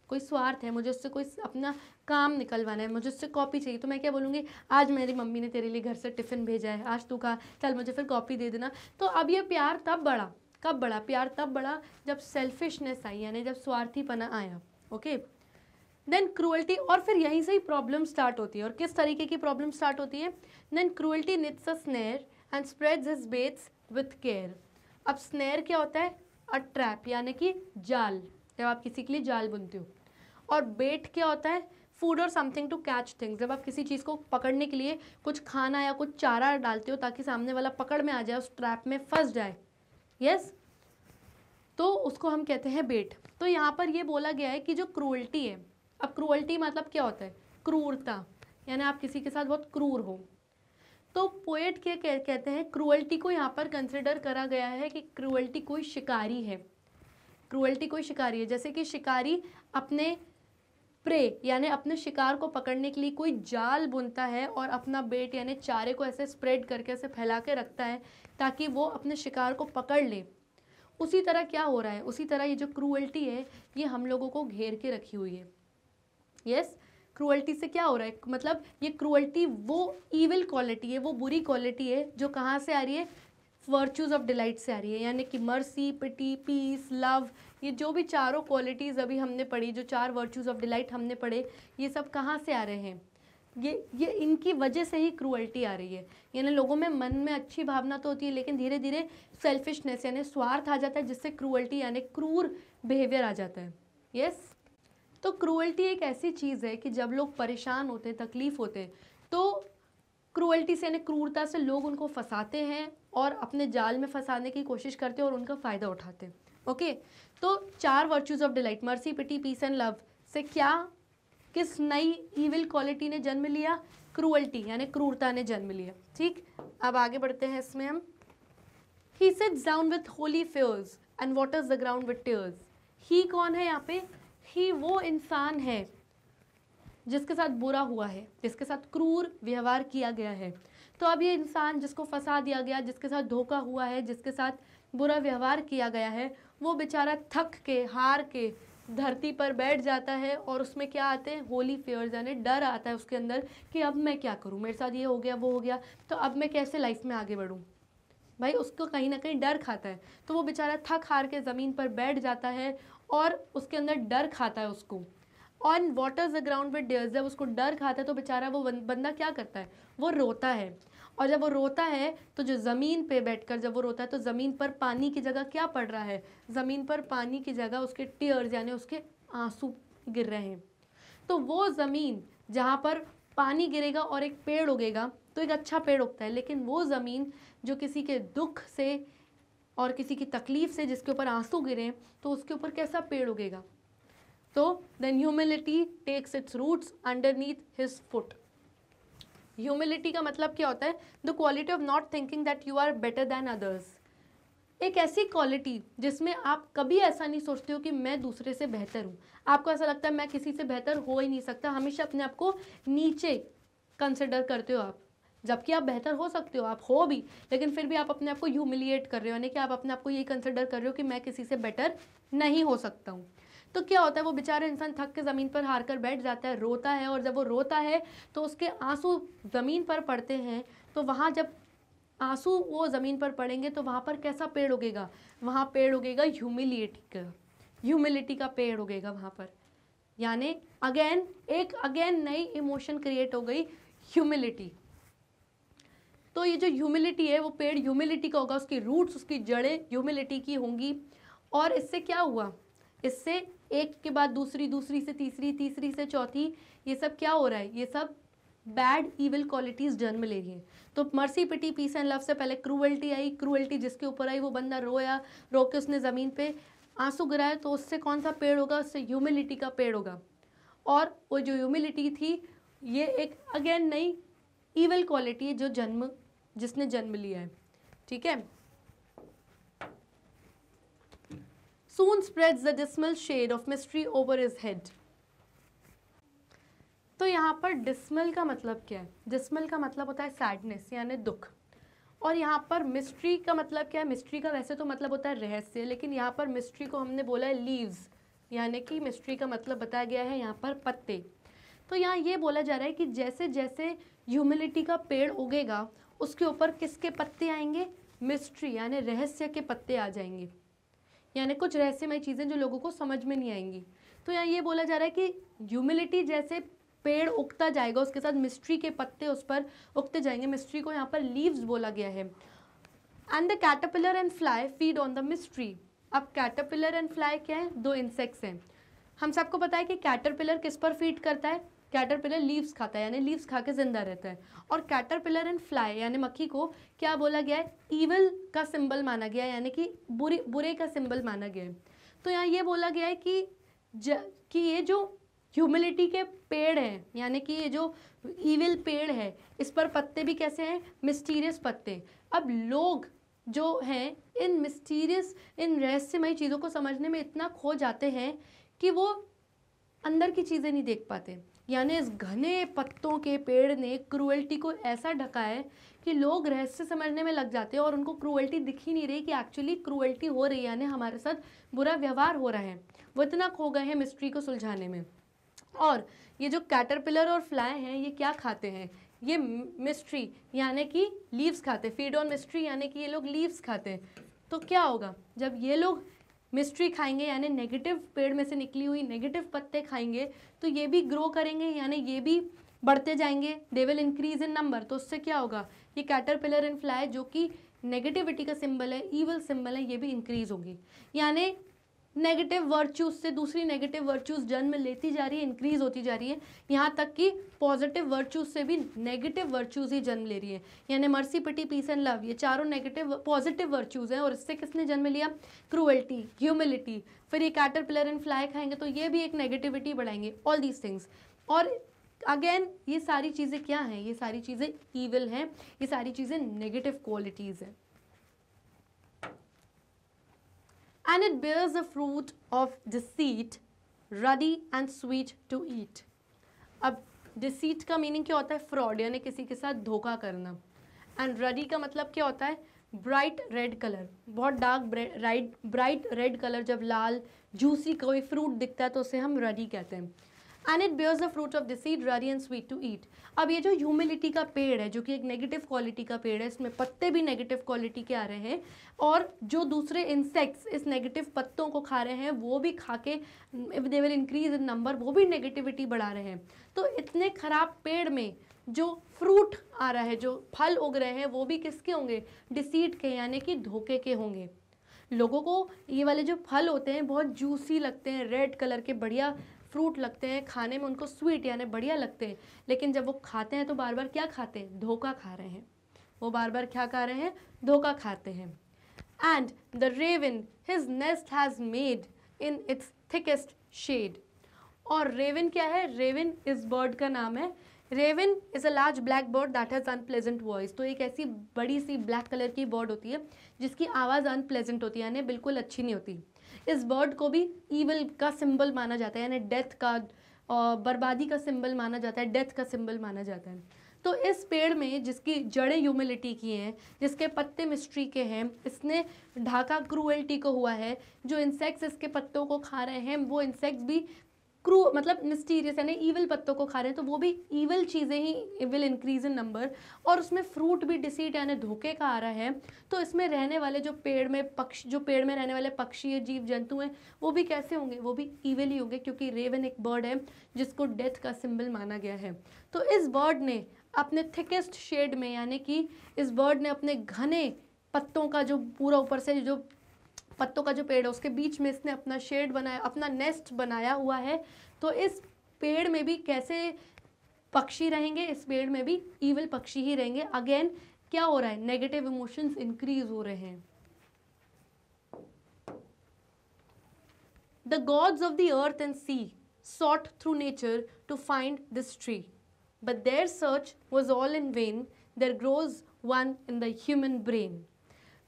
कोई स्वार्थ है मुझे उससे कोई अपना काम निकलवाना है मुझे उससे कॉपी चाहिए तो मैं क्या बोलूँगी आज मेरी मम्मी ने तेरे लिए घर से टिफ़िन भेजा है आज तू कहा चल मुझे फिर कॉपी दे देना तो अब ये प्यार तब बढ़ा कब बढ़ा प्यार तब बढ़ा जब सेल्फिशनेस आई यानी जब स्वार्थीपना आया ओके देन क्रूअल्टी और फिर यहीं से ही प्रॉब्लम स्टार्ट होती है और किस तरीके की प्रॉब्लम स्टार्ट होती है then cruelty knits a snare and spreads his baits with care अब स्नेर क्या होता है अ ट्रैप यानी कि जाल जब आप किसी के लिए जाल बुनते हो और बेट क्या होता है फूड और समथिंग टू कैच थिंग्स जब आप किसी चीज़ को पकड़ने के लिए कुछ खाना या कुछ चारा डालते हो ताकि सामने वाला पकड़ में आ जाए उस ट्रैप में फंस जाए यस तो उसको हम कहते हैं बेट तो यहाँ पर ये बोला गया है कि जो क्रूअल्टी है अब क्रूअल्टी मतलब क्या होता है क्रूरता यानी आप किसी के साथ बहुत क्रूर हो तो पोएट क्या कह, कहते हैं क्रूअल्टी को यहाँ पर कंसिडर करा गया है कि क्रूअल्टी कोई शिकारी है क्रूअल्टी कोई शिकारी है जैसे कि शिकारी अपने प्रे यानी अपने शिकार को पकड़ने के लिए कोई जाल बुनता है और अपना बेट यानी चारे को ऐसे स्प्रेड करके ऐसे फैला के रखता है ताकि वो अपने शिकार को पकड़ ले उसी तरह क्या हो रहा है उसी तरह ये जो क्रूअल्टी है ये हम लोगों को घेर के रखी हुई है यस क्रूअल्टी से क्या हो रहा है मतलब ये क्रूअल्टी वो ईविल क्वालिटी है वो बुरी क्वालिटी है जो कहाँ से आ रही है वर्चूज़ ऑफ डिलाइट से आ रही है यानी कि मर्सी पिटी पीस लव ये जो भी चारों क्वालिटीज़ अभी हमने पढ़ी जो चार वर्चूज़ ऑफ डिलाइट हमने पढ़े ये सब कहाँ से आ रहे हैं ये ये इनकी वजह से ही क्रूअल्टी आ रही है यानी लोगों में मन में अच्छी भावना तो होती है लेकिन धीरे धीरे सेल्फिशनेस यानी स्वार्थ आ जाता है जिससे क्रूअल्टी यानी क्रूर बिहेवियर आ जाता है यस yes? तो क्रूअल्टी एक ऐसी चीज़ है कि जब लोग परेशान होते तकलीफ़ होते तो क्रूअल्टी से यानी क्रूरता से लोग उनको फंसाते हैं और अपने जाल में फंसाने की कोशिश करते हैं और उनका फ़ायदा उठाते हैं ओके तो चार virtues of delight mercy pity peace and love से क्या किस नई ईविल क्वालिटी ने जन्म लिया क्रूअल्टी यानी क्रूरता ने जन्म लिया ठीक अब आगे बढ़ते हैं इसमें हम he sits down with holy fears and what is the ground with tears he कौन है यहाँ पे ही वो इंसान है जिसके साथ बुरा हुआ है जिसके साथ क्रूर व्यवहार किया गया है तो अब ये इंसान जिसको फंसा दिया गया जिसके साथ धोखा हुआ है जिसके साथ बुरा व्यवहार किया गया है वो बेचारा थक के हार के धरती पर बैठ जाता है और उसमें क्या आते हैं होली फेयर्स यानी डर आता है उसके अंदर कि अब मैं क्या करूँ मेरे साथ ये हो गया वो हो गया तो अब मैं कैसे लाइफ में आगे बढ़ूँ भाई उसको कहीं ना कहीं डर खाता है तो वो बेचारा थक हार के ज़मीन पर बैठ जाता है और उसके अंदर डर खाता है उसको on waters the ground with tears जब उसको डर खाता है तो बेचारा वो बंदा क्या करता है वो रोता है और जब वो रोता है तो जो ज़मीन पे बैठकर जब वो रोता है तो ज़मीन पर पानी की जगह क्या पड़ रहा है ज़मीन पर पानी की जगह उसके टीयर्स यानी उसके आंसू गिर रहे हैं तो वो ज़मीन जहाँ पर पानी गिरेगा और एक पेड़ उगेगा तो एक अच्छा पेड़ उगता है लेकिन वो ज़मीन जो किसी के दुख से और किसी की तकलीफ़ से जिसके ऊपर आंसू गिरे तो उसके ऊपर कैसा पेड़ उगेगा तो then humility takes its roots underneath his foot humility का मतलब क्या होता है the quality of not thinking that you are better than others एक ऐसी क्वालिटी जिसमें आप कभी ऐसा नहीं सोचते हो कि मैं दूसरे से बेहतर हूँ आपको ऐसा लगता है मैं किसी से बेहतर हो ही नहीं सकता हमेशा अपने आप को नीचे कंसिडर करते हो आप जबकि आप बेहतर हो सकते हो आप हो भी लेकिन फिर भी आप अपने आप को ह्यूमिलिएट कर रहे हो यानी कि आप अपने आप को यही कंसिडर कर रहे हो कि मैं किसी से बेटर नहीं हो सकता हूँ तो क्या होता है वो बेचारा इंसान थक के ज़मीन पर हार कर बैठ जाता है रोता है और जब वो रोता है तो उसके आंसू ज़मीन पर पड़ते हैं तो वहाँ जब आंसू वो ज़मीन पर पड़ेंगे तो वहाँ पर कैसा पेड़ उगेगा वहाँ पेड़ उगेगा ह्यूमिलिटी का ह्यूमिलिटी का पेड़ उगेगा वहाँ पर यानी अगेन एक अगेन नई इमोशन क्रिएट हो गई ह्यूमिलिटी तो ये जो ह्यूमिलिटी है वो पेड़ ह्यूमिलिटी का होगा उसकी रूट्स उसकी जड़ें ह्यूमिलिटी की होंगी और इससे क्या हुआ इससे एक के बाद दूसरी दूसरी से तीसरी तीसरी से चौथी ये सब क्या हो रहा है ये सब बैड ईविल क्वालिटीज़ जन्म ले रही है तो mercy pity peace and love से पहले क्रूअल्टी आई क्रूअल्टी जिसके ऊपर आई वो बंदा रोया रो के उसने ज़मीन पे आंसू गिराया तो उससे कौन सा पेड़ होगा उससे ह्यूमिलिटी का पेड़ होगा और वो जो ह्यूमिलिटी थी ये एक अगेन नई ईवल क्वालिटी है जो जन्म जिसने जन्म लिया है ठीक है soon spreads the dismal shade of mystery over his head. तो यहाँ पर डिसमल का मतलब क्या है डिसमल का मतलब होता है सैडनेस यानी दुख और यहाँ पर मिस्ट्री का मतलब क्या है मिस्ट्री का वैसे तो मतलब होता है रहस्य लेकिन यहाँ पर मिस्ट्री को हमने बोला है लीव्स यानी कि मिस्ट्री का मतलब बताया गया है यहाँ पर पत्ते तो यहाँ ये बोला जा रहा है कि जैसे जैसे ह्यूमिलिटी का पेड़ उगेगा उसके ऊपर किसके पत्ते आएंगे मिस्ट्री यानी रहस्य के पत्ते आ जाएंगे यानी कुछ रहस्यमय चीज़ें जो लोगों को समझ में नहीं आएंगी तो यहाँ ये बोला जा रहा है कि ह्यूमिलिटी जैसे पेड़ उगता जाएगा उसके साथ मिस्ट्री के पत्ते उस पर उगते जाएंगे मिस्ट्री को यहाँ पर लीव्स बोला गया है and the caterpillar and fly feed on the mystery अब कैटापिलर एंड फ्लाई क्या है दो इंसेक्ट्स हैं हम सबको पता है कि कैटरपिलर किस पर फीड करता है कैटरपिलर लीव्स खाता है यानी लीव्स खा के ज़िंदा रहता है और कैटरपिलर एंड फ्लाई यानी मक्खी को क्या बोला गया है ईवल का सिंबल माना गया है यानी कि बुरी बुरे का सिंबल माना गया है तो यहाँ ये बोला गया है कि ज कि ये जो ह्यूमिलिटी के पेड़ हैं यानी कि ये जो ईविल पेड़ है इस पर पत्ते भी कैसे हैं मिस्टीरियस पत्ते अब लोग जो हैं इन मिस्टीरियस इन रहस्यमय चीज़ों को समझने में इतना खो जाते हैं कि वो अंदर की चीज़ें नहीं देख पाते यानी इस घने पत्तों के पेड़ ने क्रूएल्टी को ऐसा ढका है कि लोग रहस्य समझने में लग जाते हैं और उनको क्रूएल्टी दिख ही नहीं रही कि एक्चुअली क्रूएल्टी हो रही है यानी हमारे साथ बुरा व्यवहार हो रहा है वो इतना खो गए हैं मिस्ट्री को सुलझाने में और ये जो कैटरपिलर और फ्लाई हैं ये क्या खाते हैं ये मिस्ट्री यानी कि लीव्स खाते फीड ऑन मिस्ट्री यानी कि ये लोग लीव्स खाते हैं तो क्या होगा जब ये लोग मिस्ट्री खाएंगे यानी नेगेटिव पेड़ में से निकली हुई नेगेटिव पत्ते खाएंगे तो ये भी ग्रो करेंगे यानी ये भी बढ़ते जाएंगे they will increase in number तो उससे क्या होगा ये कैटरपिलर इन फ्लाई जो कि नेगेटिविटी का सिंबल है ईवल सिंबल है ये भी इंक्रीज होगी यानी नेगेटिव वर्च्यूज से दूसरी नेगेटिव वर्च्यूज जन्म लेती जा रही है इंक्रीज होती जा रही है यहाँ तक कि पॉजिटिव वर्च्यूज से भी नेगेटिव वर्च्यूज ही जन्म ले रही है यानी mercy pity peace and love ये चारों नेगेटिव पॉजिटिव वर्च्यूज हैं और इससे किसने जन्म लिया क्रूएल्टी ह्यूमिलिटी फिर ये कैटर पिलर एंड फ्लाई खाएंगे तो ये भी एक नेगेटिविटी बढ़ाएंगे ऑल दीज थिंग्स और अगेन ये सारी चीज़ें क्या हैं ये सारी चीज़ें ईविल हैं ये सारी चीज़ें नेगेटिव क्वालिटीज़ हैं and it bears the fruit of deceit ruddy and sweet to eat अब deceit का मीनिंग क्या होता है फ्रॉड यानी किसी के साथ धोखा करना एंड रडी का मतलब क्या होता है ब्राइट रेड कलर बहुत dark right bright red colour जब लाल जूसी कोई फ्रूट दिखता है तो उसे हम रडी कहते हैं and it bears the fruit of deceit ruddy and sweet to eat अब ये जो ह्यूमिलिटी का पेड़ है जो कि एक नेगेटिव क्वालिटी का पेड़ है इसमें पत्ते भी नेगेटिव क्वालिटी के आ रहे हैं और जो दूसरे इंसेक्ट्स इस नेगेटिव पत्तों को खा रहे हैं वो भी खा के they will increase in number वो भी नेगेटिविटी बढ़ा रहे हैं तो इतने ख़राब पेड़ में जो फ्रूट आ रहा है जो फल उग रहे हैं वो भी किसके होंगे डिसीट के यानी कि धोखे के होंगे लोगों को ये वाले जो फल होते हैं बहुत जूसी लगते हैं रेड कलर के बढ़िया फ्रूट लगते हैं खाने में उनको स्वीट यानी बढ़िया लगते हैं लेकिन जब वो खाते हैं तो बार बार क्या खाते हैं धोखा खा रहे हैं वो बार बार क्या खा रहे हैं धोखा खाते हैं and the raven his nest has made in its thickest shade और रेवन क्या है रेवन इस बर्ड का नाम है raven is a large black bird that has unpleasant voice तो एक ऐसी बड़ी सी ब्लैक कलर की बर्ड होती है जिसकी आवाज़ अनप्लेजेंट होती है यानी बिल्कुल अच्छी नहीं होती इस बर्ड को भी ईवल का सिंबल माना जाता है यानी डेथ का और बर्बादी का सिंबल माना जाता है डेथ का सिंबल माना जाता है तो इस पेड़ में जिसकी जड़ें ह्यूमिलिटी की हैं जिसके पत्ते मिस्ट्री के हैं इसने ढाका क्रूएल्टी को हुआ है जो इंसेक्ट्स इसके पत्तों को खा रहे हैं वो इंसेक्ट्स भी क्रू मतलब मिस्टीरियस यानी ईवल पत्तों को खा रहे हैं तो वो भी ईवल चीज़ें ही विल इंक्रीज इन नंबर और उसमें फ्रूट भी डिसीट यानी धोखे का आ रहा है तो इसमें रहने वाले जो पेड़ में पक्षी जो पेड़ में रहने वाले पक्षी है जीव जंतु हैं वो भी कैसे होंगे वो भी ईवल ही होंगे क्योंकि रेवन एक बर्ड है जिसको डेथ का सिम्बल माना गया है तो इस बर्ड ने अपने थिकेस्ट शेड में यानी कि इस बर्ड ने अपने घने पत्तों का जो पूरा ऊपर से जो पत्तों का जो पेड़ है उसके बीच में इसने अपना शेड बनाया अपना नेस्ट बनाया हुआ है तो इस पेड़ में भी कैसे पक्षी रहेंगे इस पेड़ में भी ईवल पक्षी ही रहेंगे अगेन क्या हो रहा है नेगेटिव इमोशंस इंक्रीज हो रहे हैं the gods of the earth and sea sought through nature to find this tree but their search was all in vain there grows one in the human brain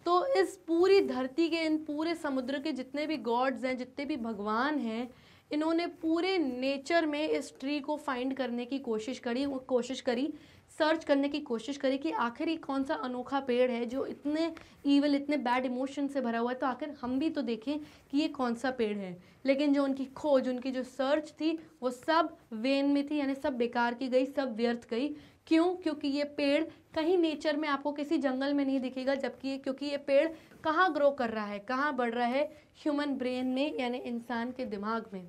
तो इस पूरी धरती के इन पूरे समुद्र के जितने भी गॉड्स हैं जितने भी भगवान हैं इन्होंने पूरे नेचर में इस ट्री को फाइंड करने की कोशिश करी कोशिश करी सर्च करने की कोशिश करी कि आखिर ये कौन सा अनोखा पेड़ है जो इतने ईवल इतने बैड इमोशन से भरा हुआ है तो आखिर हम भी तो देखें कि ये कौन सा पेड़ है लेकिन जो उनकी खोज उनकी जो सर्च थी वो सब वेन में थी यानी सब बेकार की गई सब व्यर्थ गई क्यों क्योंकि ये पेड़ कहीं नेचर में आपको किसी जंगल में नहीं दिखेगा जबकि ये क्योंकि ये पेड़ कहाँ ग्रो कर रहा है कहाँ बढ़ रहा है ह्यूमन ब्रेन में यानी इंसान के दिमाग में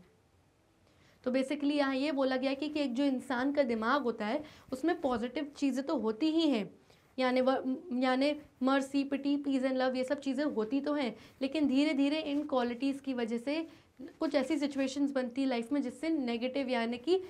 तो बेसिकली यहाँ ये बोला गया कि, कि एक जो इंसान का दिमाग होता है उसमें पॉजिटिव चीज़ें तो होती ही हैं यानी यानी mercy pity peace and love ये सब चीज़ें होती तो हैं लेकिन धीरे धीरे इन क्वालिटीज़ की वजह से कुछ ऐसी सिचुएशंस बनती है लाइफ में जिससे नेगेटिव यानी कि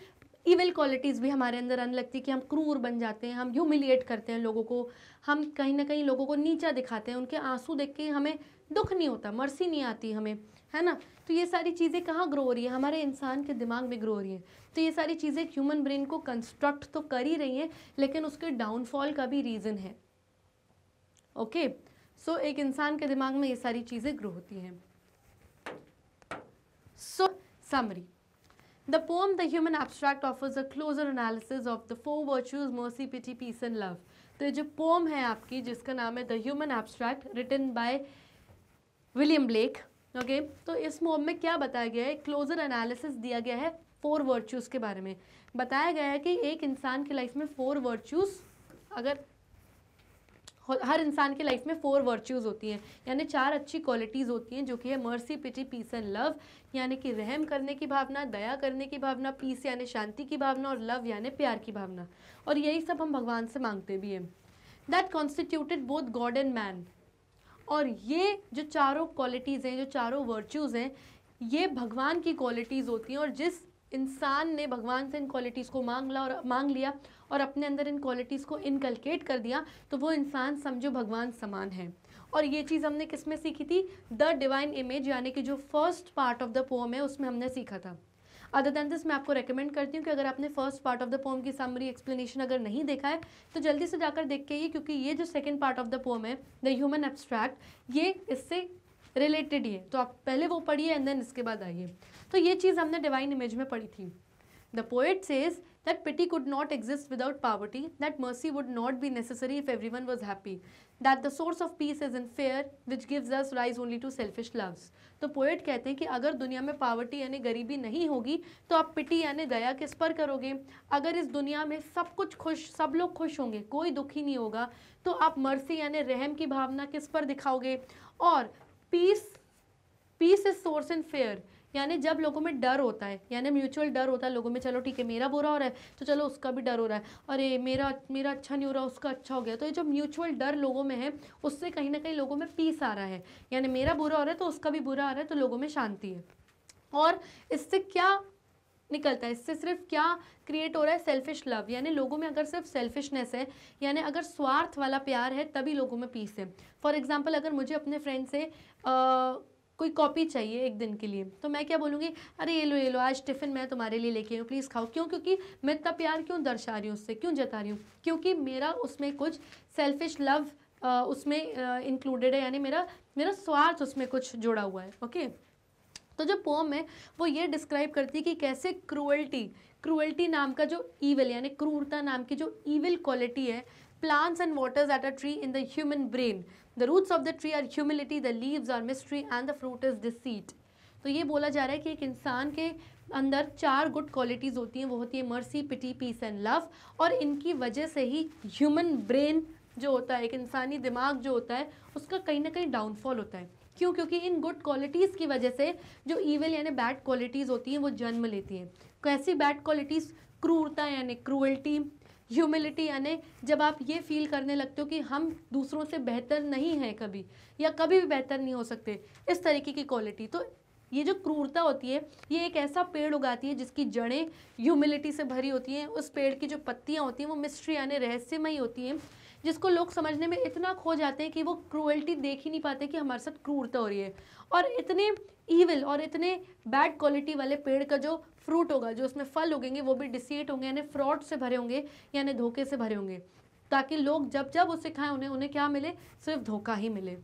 इविल क्वालिटीज़ भी हमारे अंदर आने लगती है कि हम क्रूर बन जाते हैं हम ह्यूमिलिएट करते हैं लोगों को हम कहीं ना कहीं लोगों को नीचा दिखाते हैं उनके आंसू देख के हमें दुख नहीं होता मर्सी नहीं आती हमें है ना तो ये सारी चीज़ें कहाँ ग्रो हो रही है हमारे इंसान के दिमाग में ग्रो हो रही है तो ये सारी चीज़ें ह्यूमन ब्रेन को कंस्ट्रक्ट तो कर ही रही हैं लेकिन उसके डाउनफॉल का भी रीज़न है ओके सो एक इंसान के दिमाग में ये सारी चीज़ें ग्रो होती हैं so summary The poem The Human Abstract offers a closer analysis of the four virtues mercy, pity, peace and love. तो ये जो पोम है आपकी जिसका नाम है the human abstract written by William Blake okay तो इस पोम में क्या बताया गया है क्लोजर एनालिसिस दिया गया है फोर वर्च्यूज़ के बारे में बताया गया है कि एक इंसान की लाइफ में फोर वर्च्यूज़ अगर हर इंसान के लाइफ में फोर वर्च्यूज़ होती हैं यानी चार अच्छी क्वालिटीज़ होती हैं जो कि है mercy pity peace and love यानी कि रहम करने की भावना दया करने की भावना पीस यानी शांति की भावना और लव यानी प्यार की भावना और यही सब हम भगवान से मांगते भी हैं that constituted both God and man और ये जो चारों क्वालिटीज़ हैं जो चारों वर्च्यूज़ हैं ये भगवान की क्वालिटीज़ होती हैं और जिस इंसान ने भगवान से इन क्वालिटीज़ को मांग ला और मांग लिया और अपने अंदर इन क्वालिटीज़ को इनकलकेट कर दिया तो वो इंसान समझो भगवान समान है और ये चीज़ हमने किस में सीखी थी द डिवाइन इमेज यानी कि जो first part of the poem है उसमें हमने सीखा था अदर दैन दिस मैं आपको रेकमेंड करती हूँ कि अगर आपने first part of the poem की समरी एक्सप्लेनेशन अगर नहीं देखा है तो जल्दी से जाकर देख के ये क्योंकि ये जो second part of the poem है द ह्यूमन एब्स्ट्रैक्ट ये इससे रिलेटेड ही है तो आप पहले वो पढ़िए एंड देन इसके बाद आइए तो ये चीज़ हमने डिवाइन इमेज में पढ़ी थी the poet says that pity could not exist without poverty that mercy would not be necessary if every one was happy that the source of peace is in fear which gives us rise only to selfish loves तो poet कहते हैं कि अगर दुनिया में poverty यानी गरीबी नहीं होगी तो आप पिटी यानी दया किस पर करोगे अगर इस दुनिया में सब कुछ खुश सब लोग खुश होंगे कोई दुखी नहीं होगा तो आप मर्सी यानी रहम की भावना किस पर दिखाओगे और peace peace is source in fear यानी जब लोगों में डर होता है यानी म्यूचुअल डर होता है लोगों में चलो ठीक है मेरा बुरा हो रहा है तो चलो उसका भी डर हो रहा है अरे मेरा मेरा अच्छा नहीं हो रहा उसका अच्छा हो गया तो ये जो म्यूचुअल डर लोगों में है उससे कहीं ना कहीं लोगों में पीस आ रहा है यानी मेरा बुरा हो रहा है तो उसका भी बुरा आ रहा है तो लोगों में शांति है और इससे क्या निकलता है इससे सिर्फ क्या क्रिएट हो रहा है सेल्फिश लव यानी लोगों में अगर सिर्फ सेल्फिशनेस है यानी अगर स्वार्थ वाला प्यार है तभी लोगों में पीस है फॉर एग्जाम्पल अगर मुझे अपने फ्रेंड से आ, कोई कॉपी चाहिए एक दिन के लिए तो मैं क्या बोलूँगी अरे ये लो ये लो आज टिफ़िन मैं तुम्हारे लिए लेके आऊँ प्लीज़ खाओ क्यों क्योंकि मैं इतना प्यार क्यों दर्शा रही हूँ उससे क्यों जता रही हूँ क्योंकि मेरा उसमें कुछ सेल्फिश लव उसमें इंक्लूडेड है यानी मेरा मेरा स्वार्थ उसमें कुछ जुड़ा हुआ है ओके तो जो पोम है वो ये डिस्क्राइब करती है कि कैसे क्रूअल्टी क्रूअल्टी नाम का जो ईविल यानी क्रूरता नाम की जो ईविल क्वालिटी है plants and waters at a tree in the human brain the roots of the tree are humility the leaves are mystery and the fruit is deceit तो ये बोला जा रहा है कि एक इंसान के अंदर चार गुड क्वालिटीज़ होती हैं वो होती है mercy pity peace and love और इनकी वजह से ही ह्यूमन ब्रेन जो होता है एक इंसानी दिमाग जो होता है उसका कहीं ना कहीं डाउनफॉल होता है क्यों क्योंकि इन गुड क्वालिटीज़ की वजह से जो ईवल यानी बैड क्वालिटीज़ होती हैं वो जन्म लेती हैं कैसी बैड क्वालिटीज़ क्रूरता यानी क्रूअल्टी ह्यूमिलिटी यानी जब आप ये फील करने लगते हो कि हम दूसरों से बेहतर नहीं हैं कभी या कभी भी बेहतर नहीं हो सकते इस तरीके की क्वालिटी तो ये जो क्रूरता होती है ये एक ऐसा पेड़ उगाती है जिसकी जड़ें ह्यूमिलिटी से भरी होती हैं उस पेड़ की जो पत्तियाँ होती हैं वो मिस्ट्री यानी रहस्यमय होती हैं जिसको लोग समझने में इतना खो जाते हैं कि वो क्रूअल्टी देख ही नहीं पाते कि हमारे साथ क्रूरता हो रही है और इतने ईविल और इतने बैड क्वालिटी वाले पेड़ का जो फ्रूट होगा जो उसमें फल उगेंगे वो भी डिसीट होंगे यानी फ्रॉड से भरे होंगे यानी धोखे से भरे होंगे ताकि लोग जब जब उसे खाएं उन्हें उन्हें क्या मिले सिर्फ धोखा ही मिले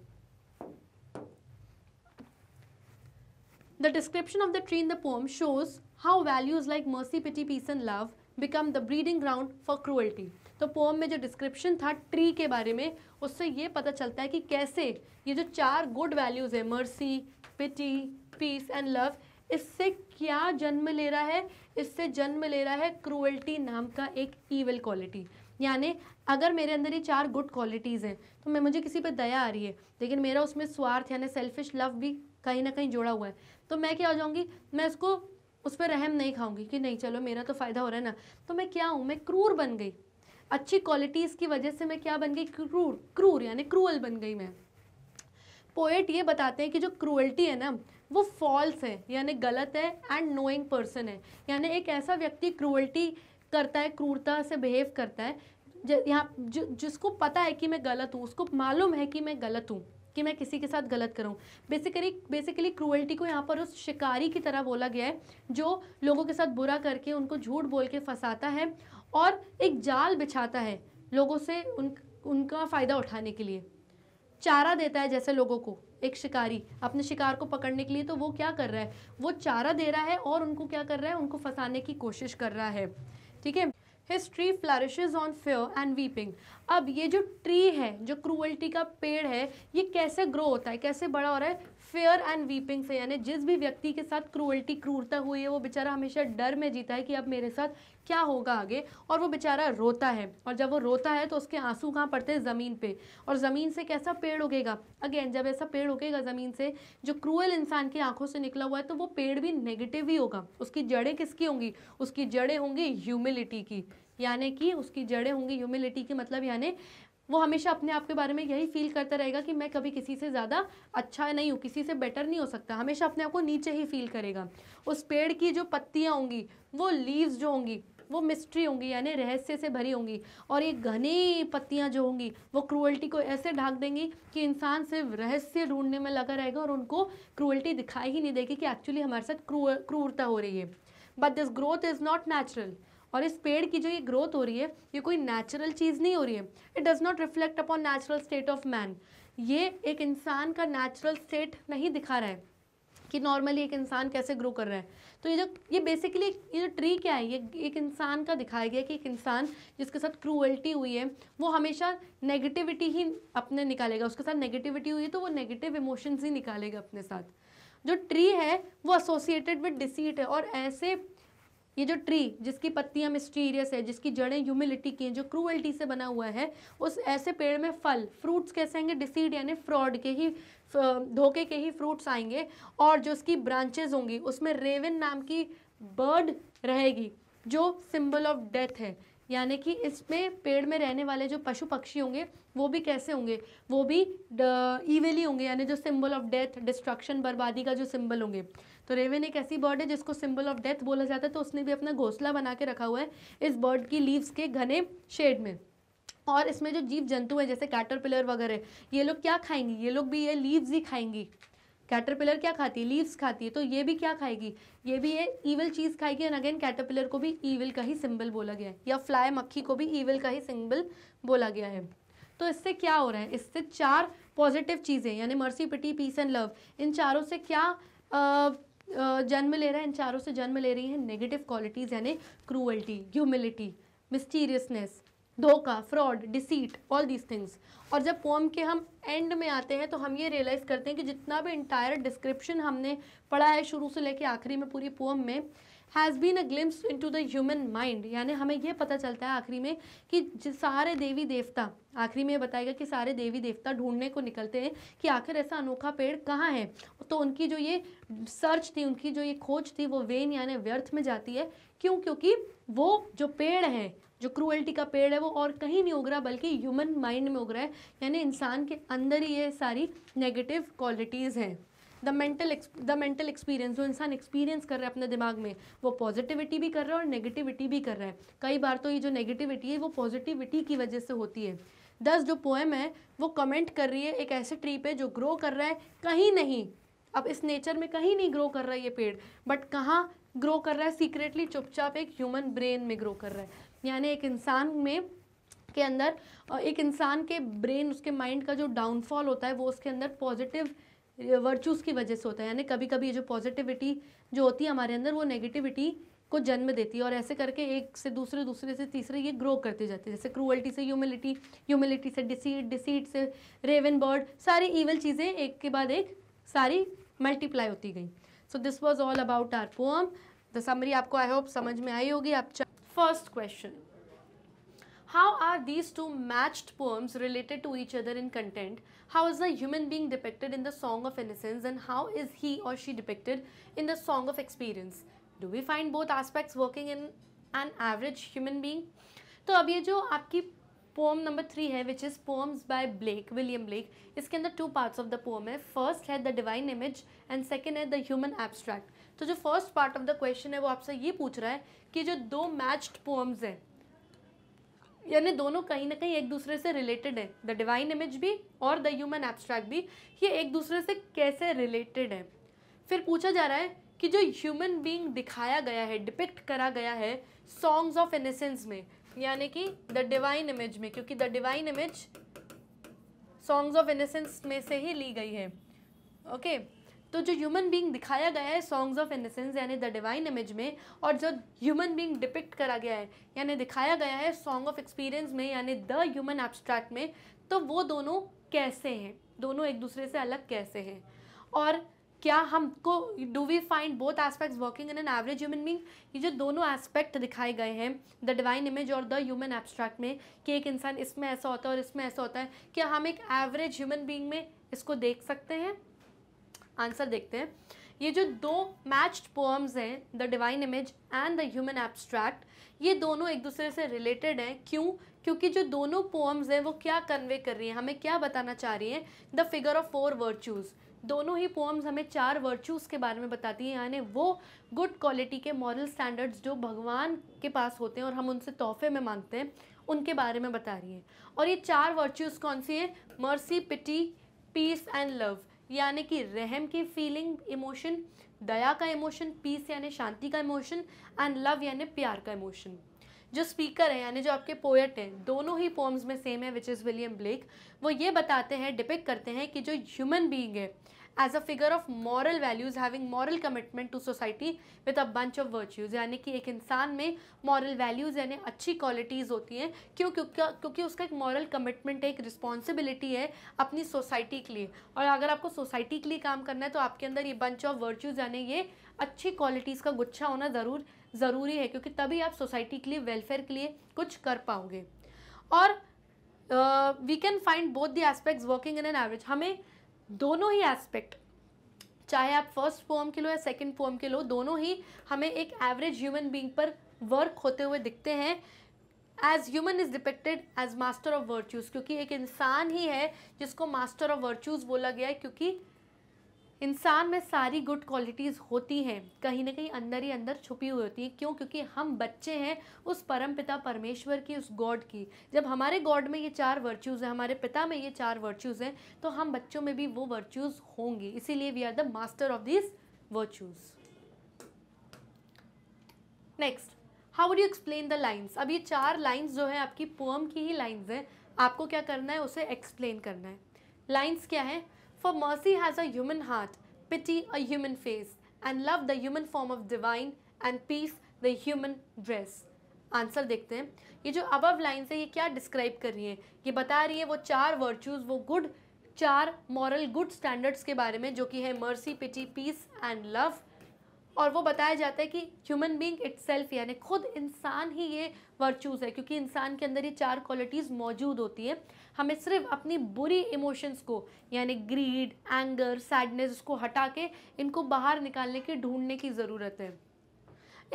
the description of the tree in the poem shows how values like mercy pity peace and love become the breeding ground for cruelty तो पोम में जो डिस्क्रिप्शन था ट्री के बारे में उससे ये पता चलता है कि कैसे ये जो चार गुड वैल्यूज़ है mercy pity peace and love इससे क्या जन्म ले रहा है इससे जन्म ले रहा है क्रूअल्टी नाम का एक ईवल क्वालिटी यानी अगर मेरे अंदर ये चार गुड क्वालिटीज़ हैं तो मैं मुझे किसी पे दया आ रही है लेकिन मेरा उसमें स्वार्थ यानी सेल्फिश लव भी कहीं ना कहीं जुड़ा हुआ है तो मैं क्या हो जाऊँगी मैं उसको उस पर रहम नहीं खाऊंगी कि नहीं चलो मेरा तो फ़ायदा हो रहा है ना तो मैं क्या हूँ मैं क्रूर बन गई अच्छी क्वालिटीज़ की वजह से मैं क्या बन गई क्रूर क्रूर यानी क्रूअल बन गई मैं पोएट ये बताते हैं कि जो क्रूअल्टी है ना वो फॉल्स है यानी गलत है एंड नोइंग पर्सन है यानी एक ऐसा व्यक्ति क्रूअल्टी करता है क्रूरता से बिहेव करता है यहाँ जो जिसको पता है कि मैं गलत हूँ उसको मालूम है कि मैं गलत हूँ कि मैं किसी के साथ गलत करूँ बेसिकली बेसिकली क्रूअल्टी को यहाँ पर उस शिकारी की तरह बोला गया है जो लोगों के साथ बुरा करके उनको झूठ बोल के फंसाता है और एक जाल बिछाता है लोगों से उन उनका फ़ायदा उठाने के लिए चारा देता है जैसे लोगों को एक शिकारी अपने शिकार को पकड़ने के लिए तो वो क्या कर रहा है वो चारा दे रहा है और उनको क्या कर रहा है उनको फंसाने की कोशिश कर रहा है ठीक है history tree flourishes on fear and weeping अब ये जो ट्री है जो क्रूअल्टी का पेड़ है ये कैसे ग्रो होता है कैसे बड़ा हो रहा है फेयर एंड वीपिंग से यानी जिस भी व्यक्ति के साथ क्रूअल्टी क्रूरता हुई है वो बेचारा हमेशा डर में जीता है कि अब मेरे साथ क्या होगा आगे और वो बेचारा रोता है और जब वो रोता है तो उसके आंसू कहाँ पड़ते हैं ज़मीन पे और ज़मीन से कैसा पेड़ उगेगा अगेन जब ऐसा पेड़ उगेगा ज़मीन से जो क्रूअल इंसान की आंखों से निकला हुआ है तो वो पेड़ भी नेगेटिव ही होगा उसकी जड़ें किसकी होंगी उसकी जड़ें होंगी ह्यूमिलिटी की यानी कि उसकी जड़ें होंगी ह्यूमिलिटी की मतलब यानी वो हमेशा अपने आप के बारे में यही फील करता रहेगा कि मैं कभी किसी से ज़्यादा अच्छा नहीं हूँ किसी से बेटर नहीं हो सकता हमेशा अपने आप को नीचे ही फील करेगा उस पेड़ की जो पत्तियाँ होंगी वो लीव्स जो होंगी वो मिस्ट्री होंगी यानी रहस्य से भरी होंगी और ये घनी पत्तियाँ जो होंगी वो क्रुअल्टी को ऐसे ढाक देंगी कि इंसान सिर्फ रहस्य ढूंढने में लगा रहेगा और उनको क्रूअल्टी दिखाई ही नहीं देगी कि एक्चुअली हमारे साथ क्रूरता हो रही है but this growth is not natural और इस पेड़ की जो ये ग्रोथ हो रही है ये कोई नेचुरल चीज़ नहीं हो रही है it does not reflect upon natural state of man ये एक इंसान का नेचुरल स्टेट नहीं दिखा रहा है कि नॉर्मली एक इंसान कैसे ग्रो कर रहा है तो ये जो ये बेसिकली ये जो ट्री क्या है ये एक इंसान का दिखाया गया कि एक इंसान जिसके साथ क्रूअल्टी हुई है वो हमेशा नेगेटिविटी ही अपने निकालेगा उसके साथ नेगेटिविटी हुई है तो वो नेगेटिव इमोशंस ही निकालेगा अपने साथ जो ट्री है वो एसोसिएटेड विद डिसीट है और ऐसे ये जो ट्री जिसकी पत्तियां मिस्टीरियस है जिसकी जड़ें ह्यूमिलिटी की हैं जो क्रूअल्टी से बना हुआ है उस ऐसे पेड़ में फल फ्रूट्स कैसे आएंगे डिसीड यानी फ्रॉड के ही धोखे के ही फ्रूट्स आएंगे और जो उसकी ब्रांचेज होंगी उसमें रेवन नाम की बर्ड रहेगी जो सिंबल ऑफ डेथ है यानी कि इसमें पेड़ में रहने वाले जो पशु पक्षी होंगे वो भी कैसे होंगे वो भी ईवेली होंगे यानी जो सिंबल ऑफ डेथ डिस्ट्रक्शन बर्बादी का जो सिंबल होंगे तो रेवन एक ऐसी बर्ड है जिसको सिंबल ऑफ डेथ बोला जाता है तो उसने भी अपना घोसला बना के रखा हुआ है इस बर्ड की लीव्स के घने शेड में और इसमें जो जीव जंतु हैं जैसे कैटरपिलर वगैरह ये लोग क्या खाएंगी ये लोग भी ये लीव्स ही खाएंगी कैटरपिलर क्या खाती है लीव्स खाती है तो ये भी क्या खाएगी ये भी ये ईवल चीज़ खाएगी एंड अगेन कैटरपिलर को भी ईवल का ही सिंबल बोला गया है या फ्लाई मक्खी को भी ईवल का ही सिंबल बोला गया है तो इससे क्या हो रहा है इससे चार पॉजिटिव चीज़ें यानी mercy pity peace and love इन चारों से क्या आ, जन्म ले रहा है इन चारों से जन्म ले रही हैं नेगेटिव क्वालिटीज़ यानी क्रूअल्टी ह्यूमिलिटी मिस्टीरियसनेस धोखा fraud deceit all these things और जब पोम के हम एंड में आते हैं तो हम ये रियलाइज़ करते हैं कि जितना भी इंटायर डिस्क्रिप्शन हमने पढ़ा है शुरू से लेके आखिरी में पूरी पोम में has been a glimpse to the human mind यानी हमें यह पता चलता है आखिरी में कि सारे देवी देवता आखिरी में बताएगा कि सारे देवी देवता ढूंढने को निकलते हैं कि आखिर ऐसा अनोखा पेड़ कहाँ है तो उनकी जो ये सर्च थी उनकी जो ये खोज थी वो वेन यानी व्यर्थ में जाती है क्यों क्योंकि वो जो पेड़ है जो क्रूएल्टी का पेड़ है वो और कहीं नहीं उग रहा बल्कि ह्यूमन माइंड में उग रहा है यानी इंसान के अंदर ही ये सारी नेगेटिव क्वालिटीज़ हैं the mental the mental experience जो इंसान एक्सपीरियंस कर रहा है अपने दिमाग में वो पॉजिटिविटी भी कर रहा है और नेगेटिविटी भी कर रहा है कई बार तो ये जो नेगेटिविटी है वो पॉजिटिविटी की वजह से होती है दस जो पोएम है वो कमेंट कर रही है एक ऐसे ट्री पे जो ग्रो कर रहा है कहीं नहीं अब इस नेचर में कहीं नहीं ग्रो कर रहा है ये पेड़ बट कहाँ ग्रो कर रहा है सीक्रेटली चुपचाप एक ह्यूमन ब्रेन में ग्रो कर रहा है यानी एक इंसान में के अंदर एक इंसान के ब्रेन उसके माइंड का जो डाउनफॉल होता है वो उसके अंदर पॉजिटिव वर्चूज़ की वजह से होता है यानी कभी कभी ये जो पॉजिटिविटी जो होती है हमारे अंदर वो नेगेटिविटी को जन्म देती है और ऐसे करके एक से दूसरे दूसरे से तीसरे ये ग्रो करते जाते हैं जैसे क्रूअल्टी से ह्यूमिलिटी ह्यूमिलिटी से डिसीट डिसीट से रेवन बर्ड सारी ईवल चीज़ें एक के बाद एक सारी मल्टीप्लाई होती गई so this was all about our poem the summary आपको आई होप समझ में आई होगी आप first question How are these two matched poems related to each other in content? How is the human being depicted in the Song of Innocence and how is he or she depicted in the Song of Experience? Do we find both aspects working in an average human being? तो अब ये जो आपकी pome number three है which is poems by Blake William Blake इसके अंदर two parts of the poem है first है the divine image and second है द ह्यूमन एब्स्ट्रैक्ट तो जो first part of the question है वो आपसे ये पूछ रहा है कि जो दो मैच्ड पोम्स हैं यानी दोनों कहीं ना कहीं एक दूसरे से रिलेटेड है द डिवाइन इमेज भी और द ह्यूमन एब्स्ट्रैक्ट भी ये एक दूसरे से कैसे रिलेटेड है फिर पूछा जा रहा है कि जो ह्यूमन बींग दिखाया गया है डिपिक्ट करा गया है सॉन्ग्स ऑफ इनसेंस में यानी कि द डिवाइन इमेज में क्योंकि the divine image songs of innocence में से ही ली गई है ओके okay? तो जो ह्यूमन बींग दिखाया गया है सॉन्ग्स ऑफ इनसेंस यानी द डिवाइन इमेज में और जो ह्यूमन बींग डिपिक्ट करा गया है यानी दिखाया गया है सॉन्ग ऑफ एक्सपीरियंस में यानी द ह्यूमन एब्स्ट्रैक्ट में तो वो दोनों कैसे हैं दोनों एक दूसरे से अलग कैसे हैं और क्या हमको do we find both aspects working in an average human being ये जो दोनों एस्पेक्ट दिखाए गए हैं द डिवाइन इमेज और द ह्यूमन एब्स्ट्रैक्ट में कि एक इंसान इसमें ऐसा होता है और इसमें ऐसा होता है क्या हम एक एवरेज ह्यूमन बींग में इसको देख सकते हैं आंसर देखते हैं ये जो दो मैच्ड पोअम्स हैं the divine image and the human abstract ये दोनों एक दूसरे से रिलेटेड हैं क्यों क्योंकि जो दोनों पोअम्स हैं वो क्या कन्वे कर रही हैं हमें क्या बताना चाह रही हैं the figure of four virtues दोनों ही पोम्स हमें चार वर्चूज़ के बारे में बताती हैं यानी वो गुड क्वालिटी के मॉरल स्टैंडर्ड्स जो भगवान के पास होते हैं और हम उनसे तोहफे में मांगते हैं उनके बारे में बता रही हैं और ये चार वर्चूज़ कौन सी हैं mercy pity peace and love यानी कि रहम की फीलिंग इमोशन दया का इमोशन पीस यानी शांति का इमोशन एंड लव यानी प्यार का इमोशन जो स्पीकर है यानी जो आपके पोएट हैं दोनों ही पोम्स में सेम है विच इज़ विलियम ब्लेक वो ये बताते हैं डिपिक करते हैं कि जो ह्यूमन बीइंग है as a figure of moral values having moral commitment to society with a bunch of virtues यानी कि एक इंसान में मॉरल वैल्यूज़ यानी अच्छी क्वालिटीज़ होती हैं क्यों क्योंकि क्योंकि उसका एक मॉरल कमिटमेंट है एक रिस्पॉन्सिबिलिटी है अपनी सोसाइटी के लिए और अगर आपको सोसाइटी के लिए काम करना है तो आपके अंदर ये बंच ऑफ वर्च्यूज़ यानी ये अच्छी क्वालिटीज़ का गुच्छा होना ज़रूर ज़रूरी है क्योंकि तभी आप सोसाइटी के लिए वेलफेयर के लिए कुछ कर पाओगे और we can find both the aspects working in an average हमें दोनों ही एस्पेक्ट चाहे आप फर्स्ट फॉर्म के लो या सेकंड फॉर्म के लो दोनों ही हमें एक एवरेज ह्यूमन बींग पर वर्क होते हुए दिखते हैं as human is depicted as master of virtues क्योंकि एक इंसान ही है जिसको मास्टर ऑफ वर्च्यूज़ बोला गया है क्योंकि इंसान में सारी गुड क्वालिटीज़ होती हैं कहीं ना कहीं अंदर ही अंदर छुपी हुई होती है क्यों क्योंकि हम बच्चे हैं उस परमपिता परमेश्वर की उस गॉड की जब हमारे गॉड में ये चार वर्च्यूज़ हैं हमारे पिता में ये चार वर्च्यूज़ हैं तो हम बच्चों में भी वो वर्च्यूज़ होंगी इसीलिए we are the master of this virtues next how would you explain the lines अब ये चार लाइन्स जो है आपकी पोअम की ही लाइन्स हैं आपको क्या करना है उसे एक्सप्लेन करना है लाइन्स क्या है For mercy has a human heart, pity a human face, and love the human form of divine, and peace the human dress. Answer देखते हैं ये जो अबव लाइन है ये क्या डिस्क्राइब कर रही है ये बता रही है वो चार वर्चूज़ वो गुड चार मॉरल गुड स्टैंडर्ड्स के बारे में जो कि है mercy pity peace and love और वो बताया जाता है कि ह्यूमन बींग सेल्फ यानी खुद इंसान ही ये वर्चूज़ है क्योंकि इंसान के अंदर ये चार क्वालिटीज़ मौजूद होती हैं हमें सिर्फ अपनी बुरी इमोशंस को यानी ग्रीड एंगर सैडनेस उसको हटा के इनको बाहर निकालने की ढूंढने की ज़रूरत है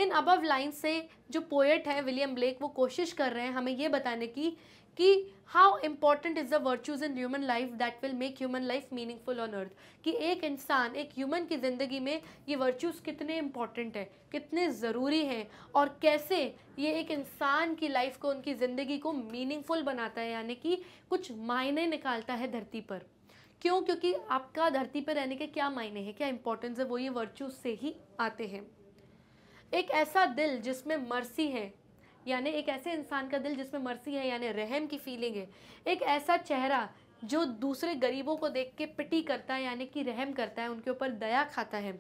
इन अबव लाइन से जो पोएट हैं विलियम ब्लेक वो कोशिश कर रहे हैं हमें ये बताने की कि how important is the virtues in human life that will make human life meaningful on earth कि एक इंसान एक ह्यूमन की ज़िंदगी में ये वर्चूज़ कितने इंपॉर्टेंट है कितने ज़रूरी हैं और कैसे ये एक इंसान की लाइफ को उनकी ज़िंदगी को मीनिंगफुल बनाता है यानी कि कुछ मायने निकालता है धरती पर क्यों क्योंकि आपका धरती पर रहने के क्या मायने हैं क्या इम्पोर्टेंस है वो ये वर्चूज़ से ही आते हैं एक ऐसा दिल जिसमें मर्सी है यानी एक ऐसे इंसान का दिल जिसमें मर्सी है यानी रहम की फीलिंग है एक ऐसा चेहरा जो दूसरे गरीबों को देख के पिटी करता है यानी कि रहम करता है उनके ऊपर दया खाता है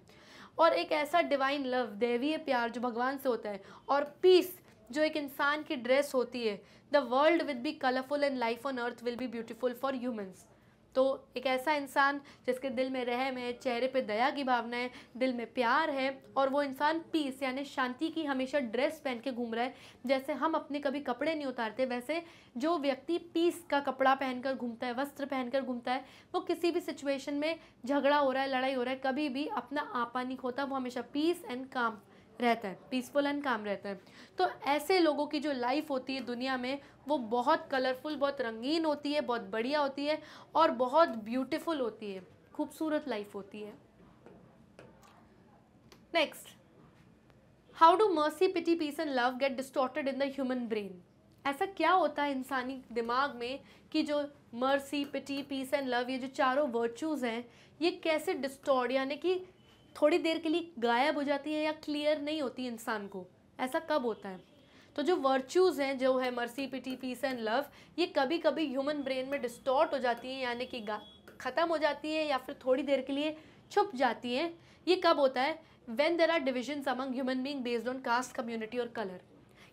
और एक ऐसा डिवाइन लव दैवीय प्यार जो भगवान से होता है और पीस जो एक इंसान की ड्रेस होती है the world with be colourful and life on earth will be beautiful for humans तो एक ऐसा इंसान जिसके दिल में रहम है चेहरे पे दया की भावना है दिल में प्यार है और वो इंसान पीस यानी शांति की हमेशा ड्रेस पहन के घूम रहा है जैसे हम अपने कभी कपड़े नहीं उतारते वैसे जो व्यक्ति पीस का कपड़ा पहनकर घूमता है वस्त्र पहनकर घूमता है वो किसी भी सिचुएशन में झगड़ा हो रहा है लड़ाई हो रहा है कभी भी अपना आपा नहीं खोता वो हमेशा पीस एंड काम रहता है पीसफुल एंड काम रहता है तो ऐसे लोगों की जो लाइफ होती है दुनिया में वो बहुत कलरफुल बहुत रंगीन होती है बहुत बढ़िया होती है और बहुत ब्यूटीफुल होती है खूबसूरत लाइफ होती है next how do mercy pity peace and love get distorted in the human brain ऐसा क्या होता है इंसानी दिमाग में कि जो mercy pity peace and love ये जो चारों वर्चूज़ हैं ये कैसे डिस्टॉर्ड यानी कि थोड़ी देर के लिए गायब हो जाती है या क्लियर नहीं होती इंसान को ऐसा कब होता है तो जो वर्च्यूज़ हैं जो है mercy pity peace and love ये कभी कभी ह्यूमन ब्रेन में डिस्टॉर्ट हो जाती हैं यानी कि ख़त्म हो जाती है या फिर थोड़ी देर के लिए छुप जाती हैं ये कब होता है when there are divisions among human being based on caste community और कलर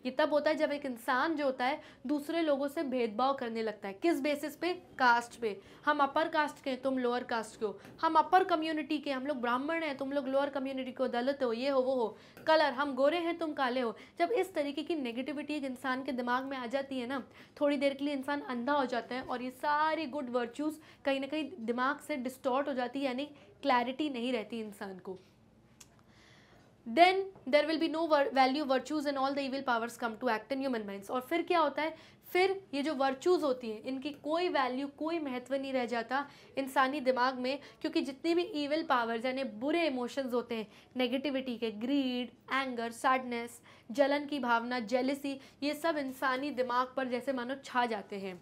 ये तब होता है जब एक इंसान जो होता है दूसरे लोगों से भेदभाव करने लगता है किस बेसिस पे कास्ट पे हम अपर कास्ट के तुम लोअर कास्ट के हो हम अपर कम्युनिटी के हम लोग ब्राह्मण हैं तुम लोग लोअर कम्युनिटी के हो दलित हो ये हो वो हो कलर हम गोरे हैं तुम काले हो जब इस तरीके की नेगेटिविटी एक इंसान के दिमाग में आ जाती है ना थोड़ी देर के लिए इंसान अंधा हो जाता है और ये सारी गुड वर्च्यूज़ कहीं ना कहीं दिमाग से डिस्टॉर्ट हो जाती है यानी क्लैरिटी नहीं रहती इंसान को then there will be no value virtues and all the evil powers come to act in human mind और फिर क्या होता है फिर ये जो वर्चूज़ होती हैं इनकी कोई वैल्यू कोई महत्व नहीं रह जाता इंसानी दिमाग में क्योंकि जितनी भी ईविल पावर्स यानी बुरे इमोशंस होते हैं नेगेटिविटी के ग्रीड एंगर सैडनेस जलन की भावना जेलिसी ये सब इंसानी दिमाग पर जैसे मानो छा जाते हैं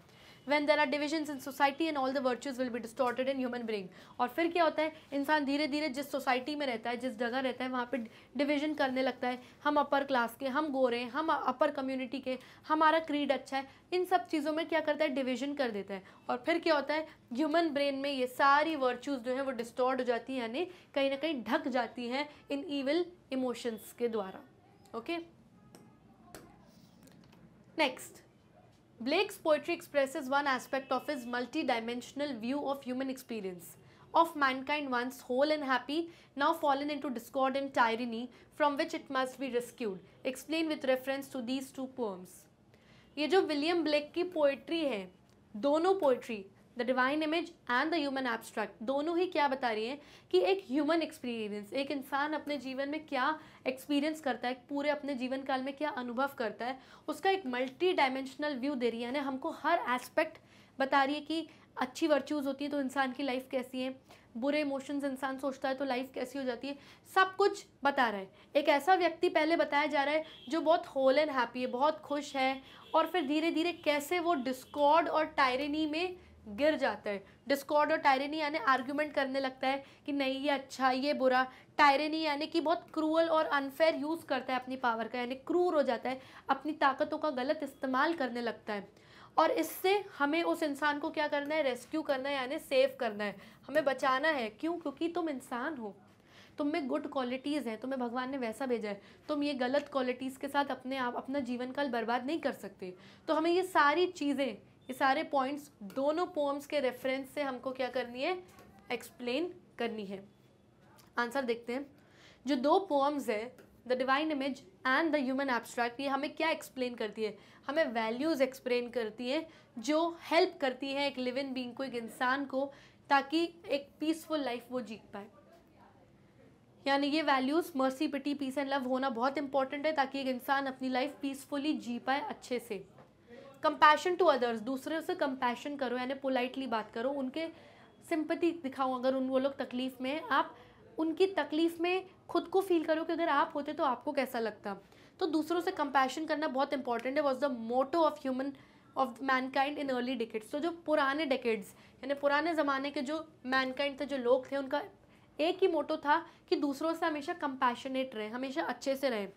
when there are division in society and all the virtues will भी डिस्टोर्टेड इन ह्यूमन brain और फिर क्या होता है इंसान धीरे धीरे जिस सोसाइटी में रहता है जिस जगह रहता है वहाँ पर डिविजन करने लगता है हम अपर क्लास के हम गोरे हैं हम अपर कम्युनिटी के हमारा क्रीड अच्छा है इन सब चीज़ों में क्या करता है डिविजन कर देता है और फिर क्या होता है ह्यूमन ब्रेन में ये सारी वर्चूज़ जो है वो डिस्टॉर्ड हो जाती हैं यानी कहीं ना कहीं ढक जाती हैं इन ईविल इमोशंस के द्वारा okay next Blake's poetry expresses one aspect of his multidimensional view of human experience. Of mankind once whole and happy, now fallen into discord and tyranny, from which it must be rescued. Explain with reference to these two poems. ये जो William Blake की poetry है दोनों poetry the divine image and the human abstract दोनों ही क्या बता रही हैं कि एक ह्यूमन एक्सपीरियंस एक इंसान अपने जीवन में क्या एक्सपीरियंस करता है पूरे अपने जीवन काल में क्या अनुभव करता है उसका एक मल्टी डायमेंशनल व्यू दे रही है यानी हमको हर एस्पेक्ट बता रही है कि अच्छी वर्च्यूज़ होती है तो इंसान की लाइफ कैसी है बुरे इमोशंस इंसान सोचता है तो लाइफ कैसी हो जाती है सब कुछ बता रहा है एक ऐसा व्यक्ति पहले बताया जा रहा है जो बहुत होल एंड हैप्पी है बहुत खुश है और फिर धीरे धीरे कैसे वो डिस्कॉर्ड और टायरनी में गिर जाता है डिस्कॉर्ड और टायरेनी यानी आर्ग्यूमेंट करने लगता है कि नहीं ये अच्छा ये बुरा टायरेनी यानी कि बहुत क्रूअल और अनफेयर यूज़ करता है अपनी पावर का यानी क्रूर हो जाता है अपनी ताकतों का गलत इस्तेमाल करने लगता है और इससे हमें उस इंसान को क्या करना है रेस्क्यू करना है यानी सेव करना है हमें बचाना है क्यों क्योंकि तुम इंसान हो तुम में गुड क्वालिटीज़ हैं तुम्हें भगवान ने वैसा भेजा है तुम ये गलत क्वालिटीज़ के साथ अपने आप अपना जीवन काल बर्बाद नहीं कर सकते तो हमें ये सारी चीज़ें ये सारे पॉइंट्स दोनों पोम्स के रेफरेंस से हमको क्या करनी है एक्सप्लेन करनी है आंसर देखते हैं जो दो पोम्स हैं the divine image and the human abstract ये हमें क्या एक्सप्लेन करती है हमें वैल्यूज़ एक्सप्लेन करती है जो हेल्प करती है एक लिविंग बींग को एक इंसान को ताकि एक पीसफुल लाइफ वो जीत पाए यानी ये values mercy pity peace and love होना बहुत इंपॉर्टेंट है ताकि एक इंसान अपनी लाइफ पीसफुली जी पाए अच्छे से कंपैशन टू अदर्स दूसरे से कंपैशन करो यानी पोलाइटली बात करो उनके सिंपति दिखाओ अगर उन वो लोग तकलीफ़ में आप उनकी तकलीफ़ में खुद को फील करो कि अगर आप होते तो आपको कैसा लगता तो दूसरों से कंपैशन करना बहुत इंपॉर्टेंट है was the motto of human of mankind in early decades तो जो पुराने डिकेट्स यानी पुराने ज़माने के जो मैनकाइंड थे जो लोग थे उनका एक ही मोटो था कि दूसरों से हमेशा कंपैशनेट रहें हमेशा अच्छे से रहें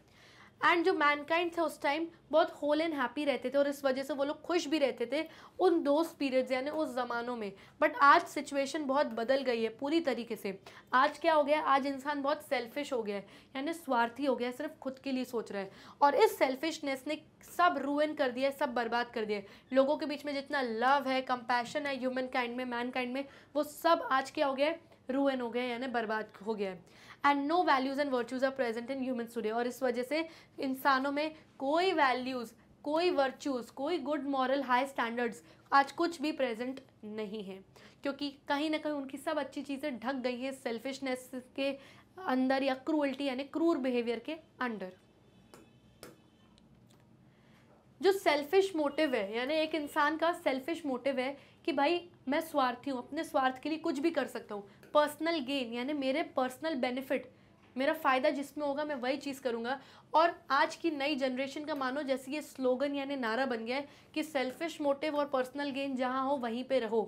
एंड जो मैनकाइंड थे उस टाइम बहुत होल एंड हैप्पी रहते थे और इस वजह से वो लोग खुश भी रहते थे उन दोस्त पीरियड्स यानी उस ज़मानों में बट आज सिचुएशन बहुत बदल गई है पूरी तरीके से आज क्या हो गया आज इंसान बहुत सेल्फिश हो गया है यानी स्वार्थी हो गया है सिर्फ खुद के लिए सोच रहा है और इस सेल्फिशनेस ने सब रूइन कर दिया है सब बर्बाद कर दिया है लोगों के बीच में जितना लव है कंपैशन है ह्यूमन काइंड में मैन काइंड में वो सब आज क्या हो गया है रूइन हो गया है यानी बर्बाद हो गया है and no values and virtues are present in human today और इस वजह से इंसानों में कोई वैल्यूज़ कोई वर्च्यूज़ कोई गुड मॉरल हाई स्टैंडर्ड्स आज कुछ भी प्रेजेंट नहीं है क्योंकि कहीं ना कहीं उनकी सब अच्छी चीज़ें ढक गई हैं सेल्फिशनेस के अंदर या क्रूअल्टी यानी क्रूर बिहेवियर के अंडर जो सेल्फिश मोटिव है यानी एक इंसान का सेल्फिश मोटिव है कि भाई मैं स्वार्थी हूँ अपने स्वार्थ के लिए कुछ भी कर सकता हूँ पर्सनल गेन यानी मेरे पर्सनल बेनिफिट मेरा फ़ायदा जिसमें होगा मैं वही चीज़ करूँगा और आज की नई जनरेशन का मानो जैसे ये स्लोगन यानी नारा बन गया है कि सेल्फिश मोटिव और पर्सनल गेन जहाँ हो वहीं पे रहो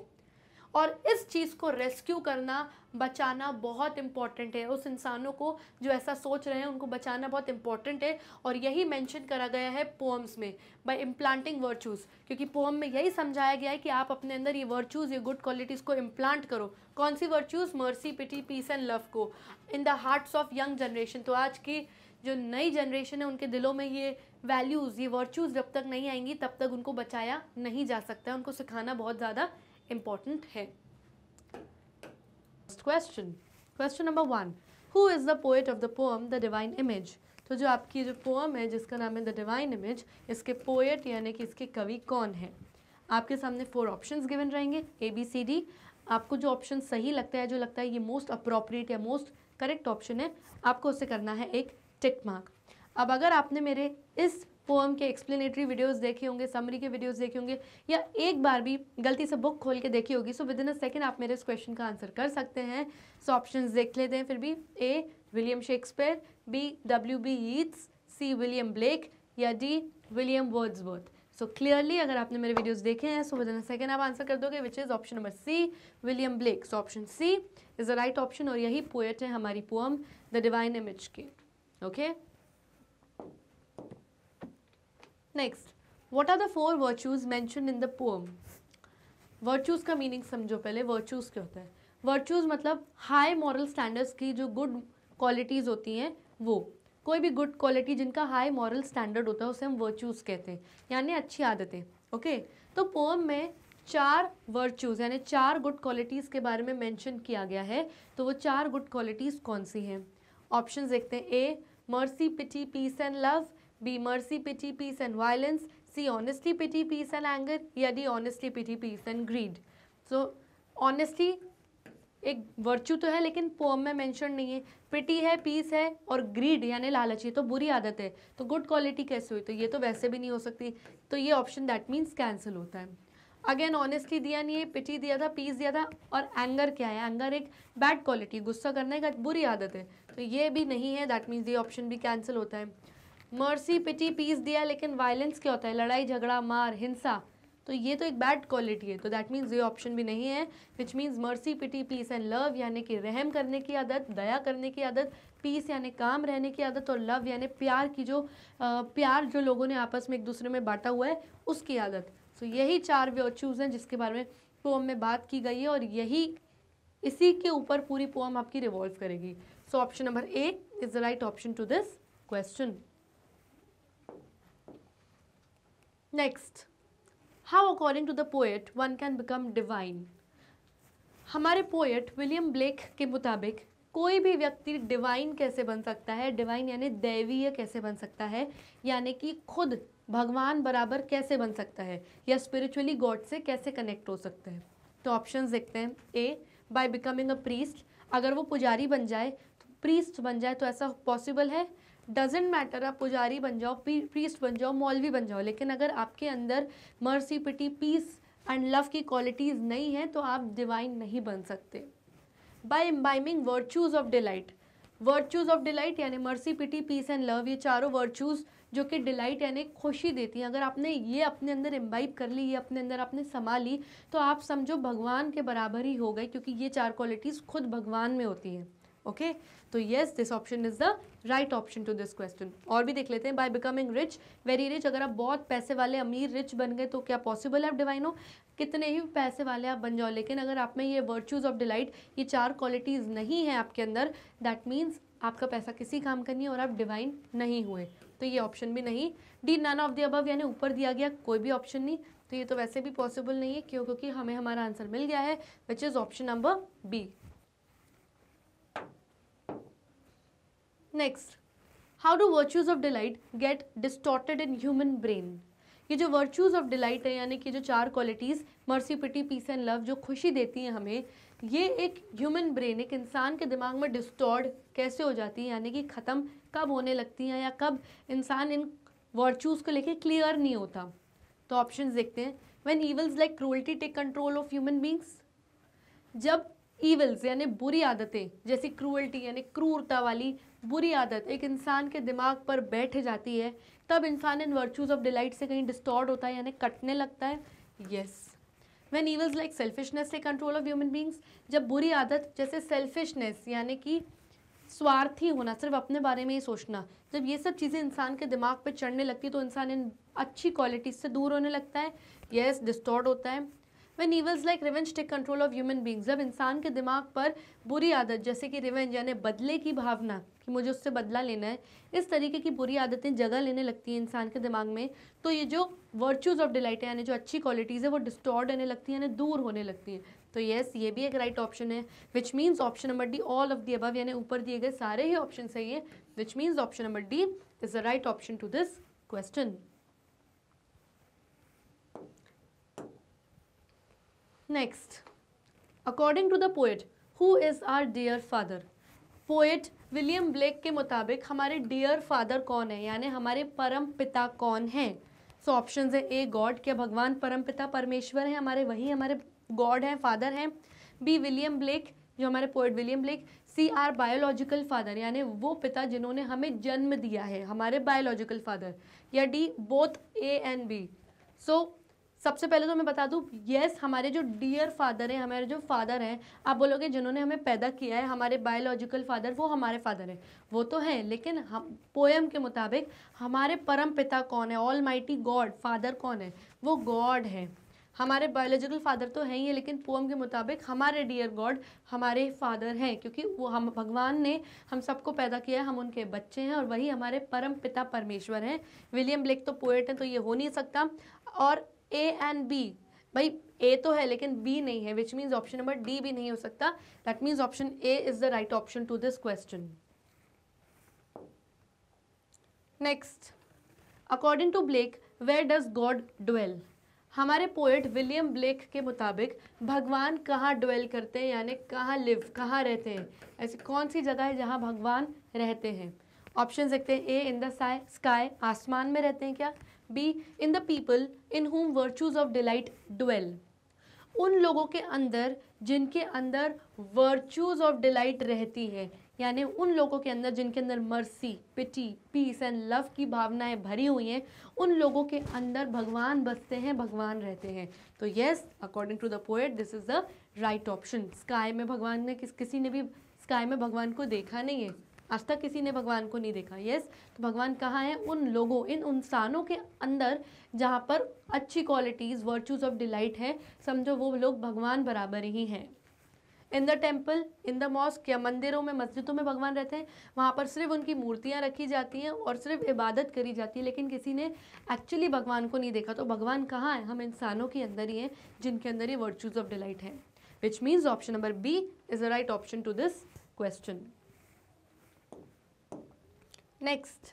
और इस चीज़ को रेस्क्यू करना बचाना बहुत इम्पॉर्टेंट है उस इंसानों को जो ऐसा सोच रहे हैं उनको बचाना बहुत इम्पॉर्टेंट है और यही मेंशन करा गया है पोम्स में बाय इम्प्लांटिंग वर्चूज़ क्योंकि पोम में यही समझाया गया है कि आप अपने अंदर ये वर्चूज़ ये गुड क्वालिटीज़ को इम्प्लांट करो कौन सी virtues mercy pity peace and love को in the hearts of young generation तो आज की जो नई जनरेशन है उनके दिलों में ये वैल्यूज़ ये वर्चूज़ जब तक नहीं आएंगी तब तक उनको बचाया नहीं जा सकता उनको सिखाना बहुत ज़्यादा इंपॉर्टेंट है question question number one who is the poet of the poem the divine image तो जो आपकी जो पोएम है जिसका नाम है द डिवाइन इमेज इसके पोएट यानी कि इसके कवि कौन है आपके सामने फोर ऑप्शंस गिवन रहेंगे ए बी सी डी आपको जो ऑप्शन सही लगता है जो लगता है ये मोस्ट अप्रोप्रिएट या मोस्ट करेक्ट ऑप्शन है आपको उसे करना है एक टिक मार्क अब अगर आपने मेरे इस पोम के एक्सप्लेनेटरी वीडियोस देखे होंगे समरी के वीडियोस देखे होंगे या एक बार भी गलती से बुक खोल के देखी होगी so with in a second आप मेरे इस क्वेश्चन का आंसर कर सकते हैं सो so, ऑप्शंस देख लेते हैं फिर भी A William Shakespeare B W B Yeats C William Blake या D William Words so clearly अगर आपने मेरे वीडियोस देखे हैं सो विद इन सेकेंड आप आंसर कर दोगे which is option number C William Blake so option C is the right option और यही पोएट है हमारी पोअम द डिवाइन इमेज की okay okay? Next what are the four virtues mention in the pome virtues का meaning समझो पहले virtues क्या होता है वर्चूज़ मतलब हाई मॉरल स्टैंडर्ड्स की जो गुड क्वालिटीज़ होती हैं वो कोई भी गुड क्वालिटी जिनका हाई मॉरल स्टैंडर्ड होता है उसे हम वर्चूज़ कहते हैं यानी अच्छी आदतें ओके तो पोम में चार वर्चूज़ यानी चार गुड क्वालिटीज़ के बारे में मेंशन किया गया है तो वो चार गुड क्वालिटीज़ कौन सी हैं ऑप्शन देखते हैं A mercy pity peace and love B mercy pity peace and violence C honestly pity peace and anger या D honestly pity peace and greed so honestly एक वर्च्यू तो है लेकिन पोम में मेंशन नहीं है पिटी है पीस है और ग्रीड यानी लालच ये तो बुरी आदत है तो गुड क्वालिटी कैसे हुई तो ये तो वैसे भी नहीं हो सकती तो ये ऑप्शन दैट मीन्स कैंसिल होता है अगेन ऑनेस्टली दिया नहीं है पिटी दिया था पीस दिया था और एंगर क्या है एंगर एक बैड क्वालिटी गुस्सा करने का बुरी आदत है तो ये भी नहीं है दैट मीन्स ये ऑप्शन भी कैंसिल होता है मर्सी पिटी पीस दिया लेकिन वायलेंस क्या होता है लड़ाई झगड़ा मार हिंसा तो ये तो एक बैड क्वालिटी है तो दैट मीन्स ये ऑप्शन भी नहीं है which means mercy pity peace and love यानी कि रहम करने की आदत दया करने की आदत पीस यानी काम रहने की आदत और लव यानी प्यार की जो आ, प्यार जो लोगों ने आपस में एक दूसरे में बांटा हुआ है उसकी आदत सो so, यही चार व्यूज हैं जिसके बारे में पोम में बात की गई है और यही इसी के ऊपर पूरी पोम आपकी रिवॉल्व करेगी so option number A is the right option to this question next how according to the poet one can become divine हमारे पोएट विलियम ब्लेक के मुताबिक कोई भी व्यक्ति डिवाइन कैसे बन सकता है डिवाइन यानी दैवीय कैसे बन सकता है यानी कि खुद भगवान बराबर कैसे बन सकता है या स्पिरिचुअली गॉड से कैसे कनेक्ट हो सकते हैं तो ऑप्शंस देखते हैं A by becoming a priest अगर वो पुजारी बन जाए तो प्रीस्ट बन जाए तो ऐसा पॉसिबल है डजेंट मैटर आप पुजारी बन जाओ प्रीस्ट बन जाओ मौलवी बन जाओ लेकिन अगर आपके अंदर mercy pity peace and love की क्वालिटीज़ नहीं है तो आप डिवाइन नहीं बन सकते by imbibing virtues of delight virtues of delight यानी mercy pity peace and love ये चारों वर्चूज़ जो कि डिलाइट यानी खुशी देती हैं अगर आपने ये अपने अंदर एम्बाइब कर ली ये अपने अंदर आपने समा ली तो आप समझो भगवान के बराबर ही हो गए क्योंकि ये चार क्वालिटीज़ खुद भगवान में होती हैं ओके तो yes this option is the right option to this question और भी देख लेते हैं by becoming rich very rich अगर आप बहुत पैसे वाले अमीर रिच बन गए तो क्या पॉसिबल है आप डिवाइन हो कितने ही पैसे वाले आप बन जाओ लेकिन अगर आप में ये वर्च्यूज़ ऑफ डिलाइट ये चार क्वालिटीज़ नहीं है आपके अंदर दैट मीन्स आपका पैसा किसी काम का नहीं और आप डिवाइन नहीं हुए तो ये ऑप्शन भी नहीं D none of the above यानी ऊपर दिया गया कोई भी ऑप्शन नहीं तो ये तो वैसे भी पॉसिबल नहीं है क्यों क्योंकि हमें हमारा आंसर मिल गया है which is option number B next how do virtues of delight get distorted in human brain ये जो वर्च्यूज़ ऑफ डिलाइट है यानी कि जो चार qualities mercy pity peace and love जो खुशी देती हैं हमें ये एक ह्यूमन ब्रेन एक इंसान के दिमाग में डिस्टॉर्ड कैसे हो जाती है यानी कि ख़त्म कब होने लगती हैं या कब इंसान इन वर्च्यूज़ को लेके क्लियर नहीं होता तो ऑप्शन देखते हैं when evils like cruelty take control of human beings जब ईवल्स यानी बुरी आदतें जैसी क्रूअल्टी यानी क्रूरता वाली बुरी आदत एक इंसान के दिमाग पर बैठ जाती है तब इंसान इन वर्चूज़ ऑफ डिलाइट से कहीं डिस्टॉर्ड होता है यानी कटने लगता है yes when evils like selfishness से कंट्रोल ऑफ ह्यूमन बींग्स जब बुरी आदत जैसे सेल्फिशनेस यानी कि स्वार्थी होना सिर्फ अपने बारे में ही सोचना जब ये सब चीज़ें इंसान के दिमाग पर चढ़ने लगती है तो इंसान इन अच्छी क्वालिटीज़ से दूर होने लगता है यस yes, डिस्टॉर्ड होता है when evils like revenge take control of human beings जब इंसान के दिमाग पर बुरी आदत जैसे कि रिवेंज यानी बदले की भावना कि मुझे उससे बदला लेना है इस तरीके की बुरी आदतें जगह लेने लगती हैं इंसान के दिमाग में तो ये जो वर्च्यूज़ ऑफ डिलाइट है यानी जो अच्छी क्वालिटीज़ है वो डिस्टॉर्ड होने लगती हैं यानी दूर होने लगती हैं तो येस ये भी एक राइट ऑप्शन है which means option number D all of the above यानी ऊपर दिए गए सारे ही ऑप्शन सही है which means option number D is the right option to this question next according to the poet who is our dear father poet William Blake के मुताबिक हमारे डियर फादर कौन है यानी हमारे परम पिता कौन हैं सो ऑप्शन है ए गॉड क्या भगवान परम पिता परमेश्वर हैं हमारे वही हमारे गॉड हैं फादर हैं बी विलियम ब्लेक जो हमारे poet William Blake C our biological father यानी वो पिता जिन्होंने हमें जन्म दिया है हमारे बायोलॉजिकल फादर या D both A and B so सबसे पहले तो मैं बता दूँ येस हमारे जो डियर फादर हैं हमारे जो फादर हैं आप बोलोगे जिन्होंने हमें पैदा किया है हमारे बायोलॉजिकल फादर वो हमारे फादर हैं वो तो हैं लेकिन हम पोएम के मुताबिक हमारे परम पिता कौन है ऑल माइटी गॉड फादर कौन है वो गॉड है हमारे बायोलॉजिकल फादर तो हैं ही है लेकिन पोम के मुताबिक हमारे डियर गॉड हमारे फादर हैं क्योंकि वो हम भगवान ने हम सबको पैदा किया है हम उनके बच्चे हैं और वही हमारे परम पिता परमेश्वर हैं विलियम ब्लेक तो पोएट हैं तो ये हो नहीं सकता और ए एंड बी भाई ए तो है लेकिन बी नहीं है which means option number D भी नहीं हो सकता that means option A is the right option to this question next according to Blake where does God dwell हमारे पोएट विलियम ब्लेक के मुताबिक भगवान कहाँ डुएल करते हैं यानी कहाँ लिव कहाँ रहते हैं ऐसी कौन सी जगह है जहाँ भगवान रहते हैं ऑप्शन देखते हैं ए इन द स्काई आसमान में रहते हैं क्या B in the people in whom virtues of delight dwell उन लोगों के अंदर जिनके अंदर वर्चूज़ ऑफ डिलाइट रहती है यानी उन लोगों के अंदर जिनके अंदर mercy pity peace and love की भावनाएं भरी हुई हैं उन लोगों के अंदर भगवान बसते हैं भगवान रहते हैं तो yes according to the poet this is the right option sky में भगवान ने किस किसी ने भी स्काई में भगवान को देखा नहीं है आज तक किसी ने भगवान को नहीं देखा यस तो भगवान कहाँ है उन लोगों इन इंसानों के अंदर जहाँ पर अच्छी क्वालिटीज़ वर्चूज़ ऑफ डिलाइट है समझो वो लोग भगवान बराबर ही हैं in the temple in the mosque या मंदिरों में मस्जिदों में भगवान रहते हैं वहाँ पर सिर्फ उनकी मूर्तियाँ रखी जाती हैं और सिर्फ इबादत करी जाती है लेकिन किसी ने एक्चुअली भगवान को नहीं देखा तो भगवान कहाँ है हम इंसानों के अंदर ही हैं जिनके अंदर ये वर्चूज़ ऑफ डिलाइट हैं which means option number B is the right option to this question next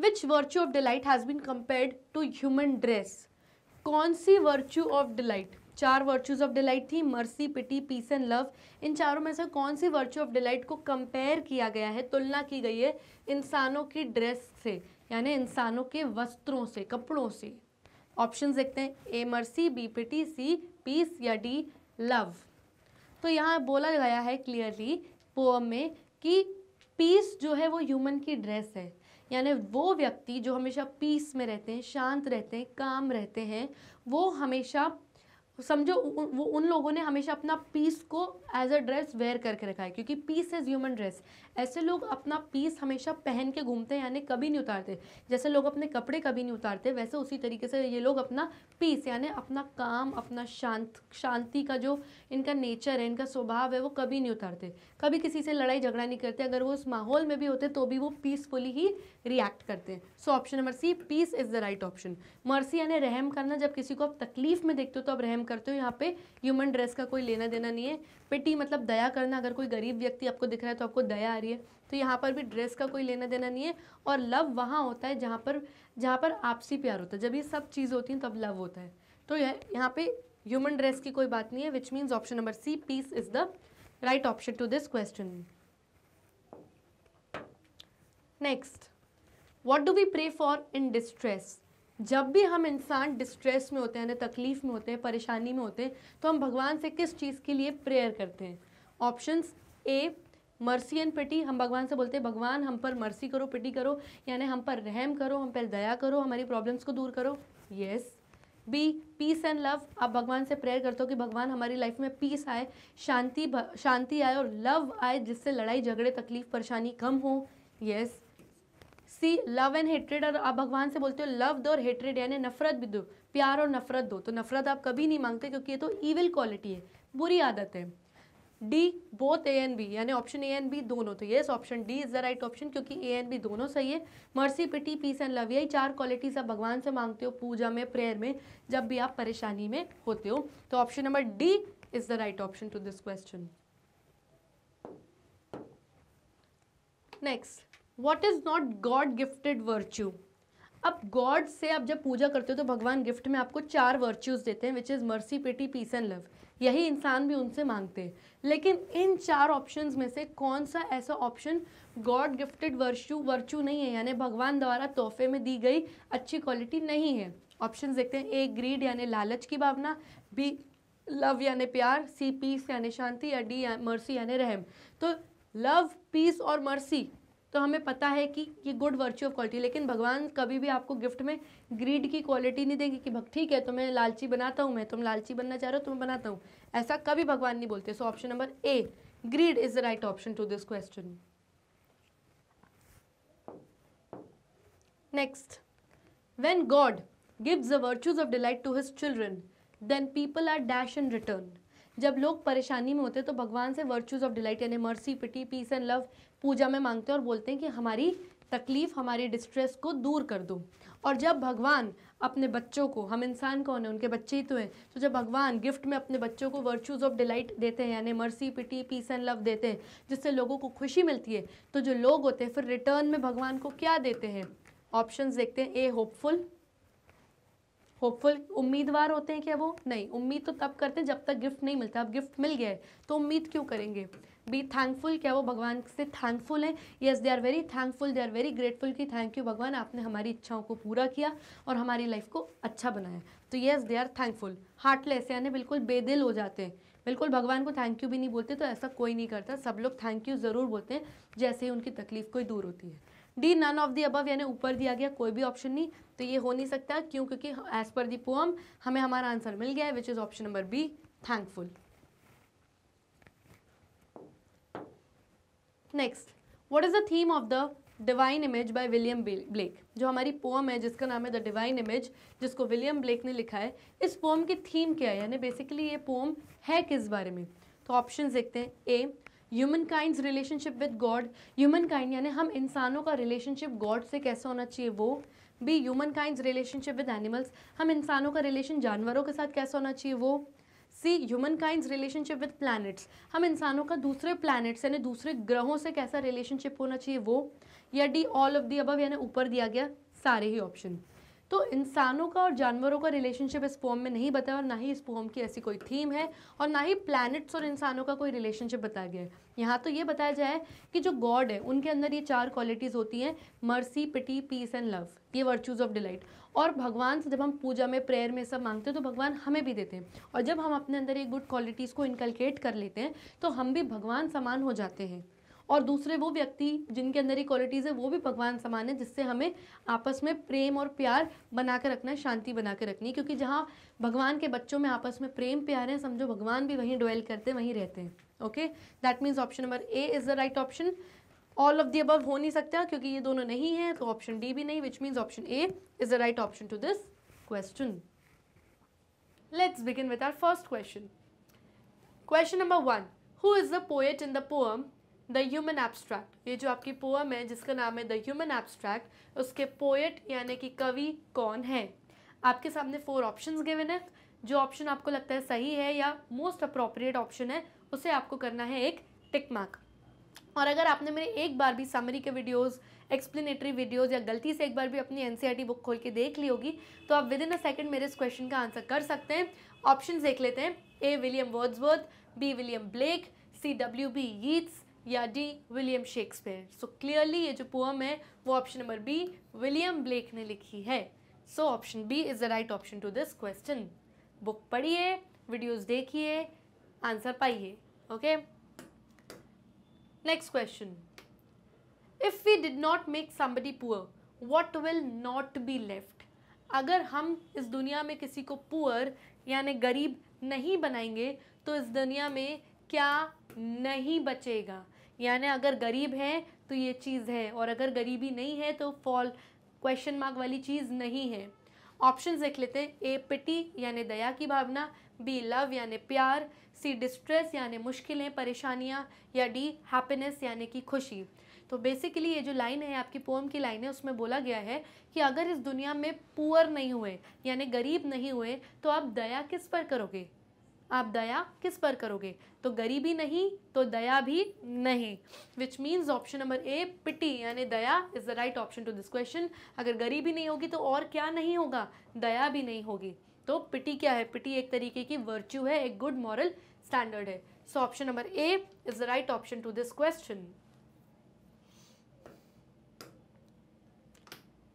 which virtue of delight has been compared to human dress कौन सी वर्च्यू ऑफ डिलाइट चार वर्च्यूज ऑफ डिलाइट थी mercy pity peace and love इन चारों में से कौन सी वर्च्यू ऑफ डिलाइट को कंपेयर किया गया है तुलना की गई है इंसानों की ड्रेस से यानी इंसानों के वस्त्रों से कपड़ों से ऑप्शन देखते हैं A mercy B pity C peace या डी लव तो यहाँ बोला गया है क्लियरली पोअम में कि पीस जो है वो ह्यूमन की ड्रेस है यानी वो व्यक्ति जो हमेशा पीस में रहते हैं शांत रहते हैं काम रहते हैं वो हमेशा तो समझो वो उन लोगों ने हमेशा अपना पीस को एज अ ड्रेस वेयर करके रखा है क्योंकि पीस इज़ ह्यूमन ड्रेस ऐसे लोग अपना पीस हमेशा पहन के घूमते हैं यानी कभी नहीं उतारते जैसे लोग अपने कपड़े कभी नहीं उतारते वैसे उसी तरीके से ये लोग अपना पीस यानी अपना काम अपना शांत शांति का जो इनका नेचर है इनका स्वभाव है वो कभी नहीं उतारते कभी किसी से लड़ाई झगड़ा नहीं करते अगर वो उस माहौल में भी होते तो भी वो पीसफुली ही रिएक्ट करते हैं so option number C peace is the right option mercy यानी रहम करना जब किसी को आप तकलीफ़ में देखते हो तो आप रहम करते हो यहाँ पे ह्यूमन ड्रेस का कोई लेना देना नहीं है पिटी मतलब दया करना अगर कोई गरीब व्यक्ति आपको दिख रहा है तो आपको दया आ रही है तो यहाँ पर भी ड्रेस का कोई लेना देना नहीं है और लव वहाँ होता है जहाँ पर जहाँ पर आपसी प्यार होता है जब ये सब चीज़ होती हैं तब लव होता है तो यह यहाँ पर ह्यूमन ड्रेस की कोई बात नहीं है which means option number C peace is the right option to this question next what do we pray for in distress जब भी हम इंसान डिस्ट्रेस में होते हैं तकलीफ़ में होते हैं परेशानी में होते हैं तो हम भगवान से किस चीज़ के लिए प्रेयर करते हैं options A mercy and pity हम भगवान से बोलते हैं भगवान हम पर मर्सी करो पिटी करो यानी हम पर रहम करो हम पर दया करो हमारी प्रॉब्लम्स को दूर करो yes B peace and love आप भगवान से प्रेयर करते हो कि भगवान हमारी लाइफ में पीस आए शांति शांति आए और लव आए जिससे लड़ाई झगड़े तकलीफ परेशानी कम हो yes yes. C love and hatred और आप भगवान से बोलते हो लव दो और हेट्रेड यानी नफरत भी दो प्यार और नफरत दो तो नफरत आप कभी नहीं मांगते क्योंकि ये तो ईविल क्वालिटी है बुरी आदत है D both A and B यानी ऑप्शन ए एंड बी दोनों तो yes option D is the right option क्योंकि ए एंड बी दोनों सही है mercy pity peace and love यही चार क्वालिटीज आप भगवान से मांगते हो पूजा में प्रेयर में जब भी आप परेशानी में होते हो तो option number D is the right option to this question next what is not God gifted virtue अब गॉड से आप जब पूजा करते हो तो भगवान गिफ्ट में आपको चार वर्च्यूज़ देते हैं which is mercy pity peace and love यही इंसान भी उनसे मांगते हैं लेकिन इन चार ऑप्शंस में से कौन सा ऐसा option God gifted virtue virtue नहीं है यानी भगवान द्वारा तोहफे में दी गई अच्छी क्वालिटी नहीं है ऑप्शन देखते हैं ए ग्रीड यानी लालच की भावना बी लव यानी प्यार सी पीस यानी शांति या डी मर्सी यानी रहम तो लव पीस और मर्सी तो हमें पता है कि ये गुड वर्च्यू ऑफ क्वालिटी लेकिन भगवान कभी भी आपको गिफ्ट में ग्रीड की क्वालिटी नहीं देंगे कि ठीक है तो मैं लालची बनाता हूँ मैं तुम लालची बनना चाह रहे हो तुम बनाता हूँ ऐसा कभी भगवान नहीं बोलते so option number A greed is the right option to this question next when God gives the virtues of delight to his children, then people are dash in return जब लोग परेशानी में होते हैं तो भगवान से वर्चूज़ ऑफ डिलाइट यानी mercy pity peace and love पूजा में मांगते हैं और बोलते हैं कि हमारी तकलीफ़ हमारी डिस्ट्रेस को दूर कर दो और जब भगवान अपने बच्चों को हम इंसान कौन है उनके बच्चे ही तो हैं तो जब भगवान गिफ्ट में अपने बच्चों को वर्चूज़ ऑफ डिलाइट देते हैं यानी mercy pity peace and love देते हैं जिससे लोगों को खुशी मिलती है तो जो लोग होते हैं फिर रिटर्न में भगवान को क्या देते हैं ऑप्शंस देखते हैं ए होपफुल होपफुल उम्मीदवार होते हैं क्या वो नहीं उम्मीद तो तब करते हैं जब तक गिफ्ट नहीं मिलता अब गिफ्ट मिल गया है तो उम्मीद क्यों करेंगे बी थैंकफुल क्या वो भगवान से थैंकफुल है yes they are very thankful they are very grateful कि थैंक यू भगवान आपने हमारी इच्छाओं को पूरा किया और हमारी लाइफ को अच्छा बनाया तो yes they are thankful heartless यानी बिल्कुल बेदिल हो जाते हैं बिल्कुल भगवान को थैंक यू भी नहीं बोलते तो ऐसा कोई नहीं करता सब लोग थैंक यू ज़रूर बोलते हैं जैसे ही उनकी तकलीफ़ कोई दूर होती है D none of the above यानी ऊपर दिया गया कोई भी ऑप्शन नहीं तो ये हो नहीं सकता क्यों क्योंकि एज पर दी पोम हमें हमारा आंसर मिल गया है which is option number B thankful next what is the theme of the divine image by William Blake जो हमारी पोम है जिसका नाम है द डिवाइन इमेज जिसको विलियम ब्लेक ने लिखा है इस पोम की थीम क्या है यानी बेसिकली ये पोम है किस बारे में तो ऑप्शन देखते हैं A humankind relationship with God humankind यानी हम इंसानों का रिलेशनशिप गॉड से कैसे होना चाहिए वो B humankind relationship with animals हम इंसानों का रिलेशन जानवरों के साथ कैसे होना चाहिए वो C humankind relationship with plants हम इंसानों का दूसरे प्लानट्स यानी दूसरे ग्रहों से कैसा रिलेशनशिप होना चाहिए वो या D all of the above यानी ऊपर दिया गया सारे ही ऑप्शन तो इंसानों का और जानवरों का रिलेशनशिप इस पोम में नहीं बताया और ना ही इस पोम की ऐसी कोई थीम है और ना ही प्लैनेट्स और इंसानों का कोई रिलेशनशिप बताया गया है यहाँ तो ये बताया जाए कि जो गॉड है उनके अंदर ये चार क्वालिटीज़ होती हैं mercy pity peace and love ये वर्चूज़ ऑफ डिलाइट और भगवान से जब हम पूजा में प्रेयर में सब मांगते हैं तो भगवान हमें भी देते हैं और जब हम अपने अंदर ये गुड क्वालिटीज़ को इनकलकेट कर लेते हैं तो हम भी भगवान समान हो जाते हैं और दूसरे वो व्यक्ति जिनके अंदर ये क्वालिटीज़ है वो भी भगवान समान है जिससे हमें आपस में प्रेम और प्यार बना के रखना है शांति बना के रखनी है क्योंकि जहाँ भगवान के बच्चों में आपस में प्रेम प्यार है समझो भगवान भी वहीं डोल करते वहीं रहते हैं okay that means option number A is the right option all of the above हो नहीं सकता क्योंकि ये दोनों नहीं है तो ऑप्शन डी भी नहीं which means option A is the right option to this question let's begin with our first question question number one who is the poet in the poem the human abstract ये जो आपकी poem है जिसका नाम है the human abstract उसके poet यानी कि कवि कौन है आपके सामने फोर ऑप्शन गिवन है जो ऑप्शन आपको लगता है सही है या मोस्ट अप्रोप्रिएट ऑप्शन है उसे आपको करना है एक टिक मार्क और अगर आपने मेरे एक बार भी समरी के वीडियोस एक्सप्लेनेटरी वीडियोस या गलती से एक बार भी अपनी एनसीईआरटी बुक e खोल के देख ली होगी तो आप विद इन अ सेकेंड मेरे इस क्वेश्चन का आंसर कर सकते हैं ऑप्शन देख लेते हैं A William Wordsworth B William Blake C W B Yeats या D William Shakespeare so clearly ये जो पोअम है वो option number B William Blake ने लिखी है so option B is the right option to this question book पढ़िए videos देखिए आंसर पाइए okay next question if we did not make somebody poor what will not be left अगर हम इस दुनिया में किसी को पुअर यानि गरीब नहीं बनाएंगे तो इस दुनिया में क्या नहीं बचेगा यानी अगर गरीब हैं तो ये चीज़ है और अगर गरीबी नहीं है तो फॉल क्वेश्चन मार्क वाली चीज़ नहीं है ऑप्शन देख लेते हैं ए पिटी यानी दया की भावना बी लव यानी प्यार सी डिस्ट्रेस यानी मुश्किलें परेशानियाँ या डी हैप्पीनेस यानी कि खुशी तो बेसिकली ये जो लाइन है आपकी पोम की लाइन है उसमें बोला गया है कि अगर इस दुनिया में पुअर नहीं हुए यानी गरीब नहीं हुए तो आप दया किस पर करोगे आप दया किस पर करोगे तो गरीबी नहीं तो दया भी नहीं which means option number A pity यानी दया is the right option to this question अगर गरीबी नहीं होगी तो और क्या नहीं होगा दया भी नहीं होगी तो पिटी क्या है पिटी एक तरीके की वर्च्यू है एक गुड मॉरल स्टैंडर्ड है so option number A is the right option to this question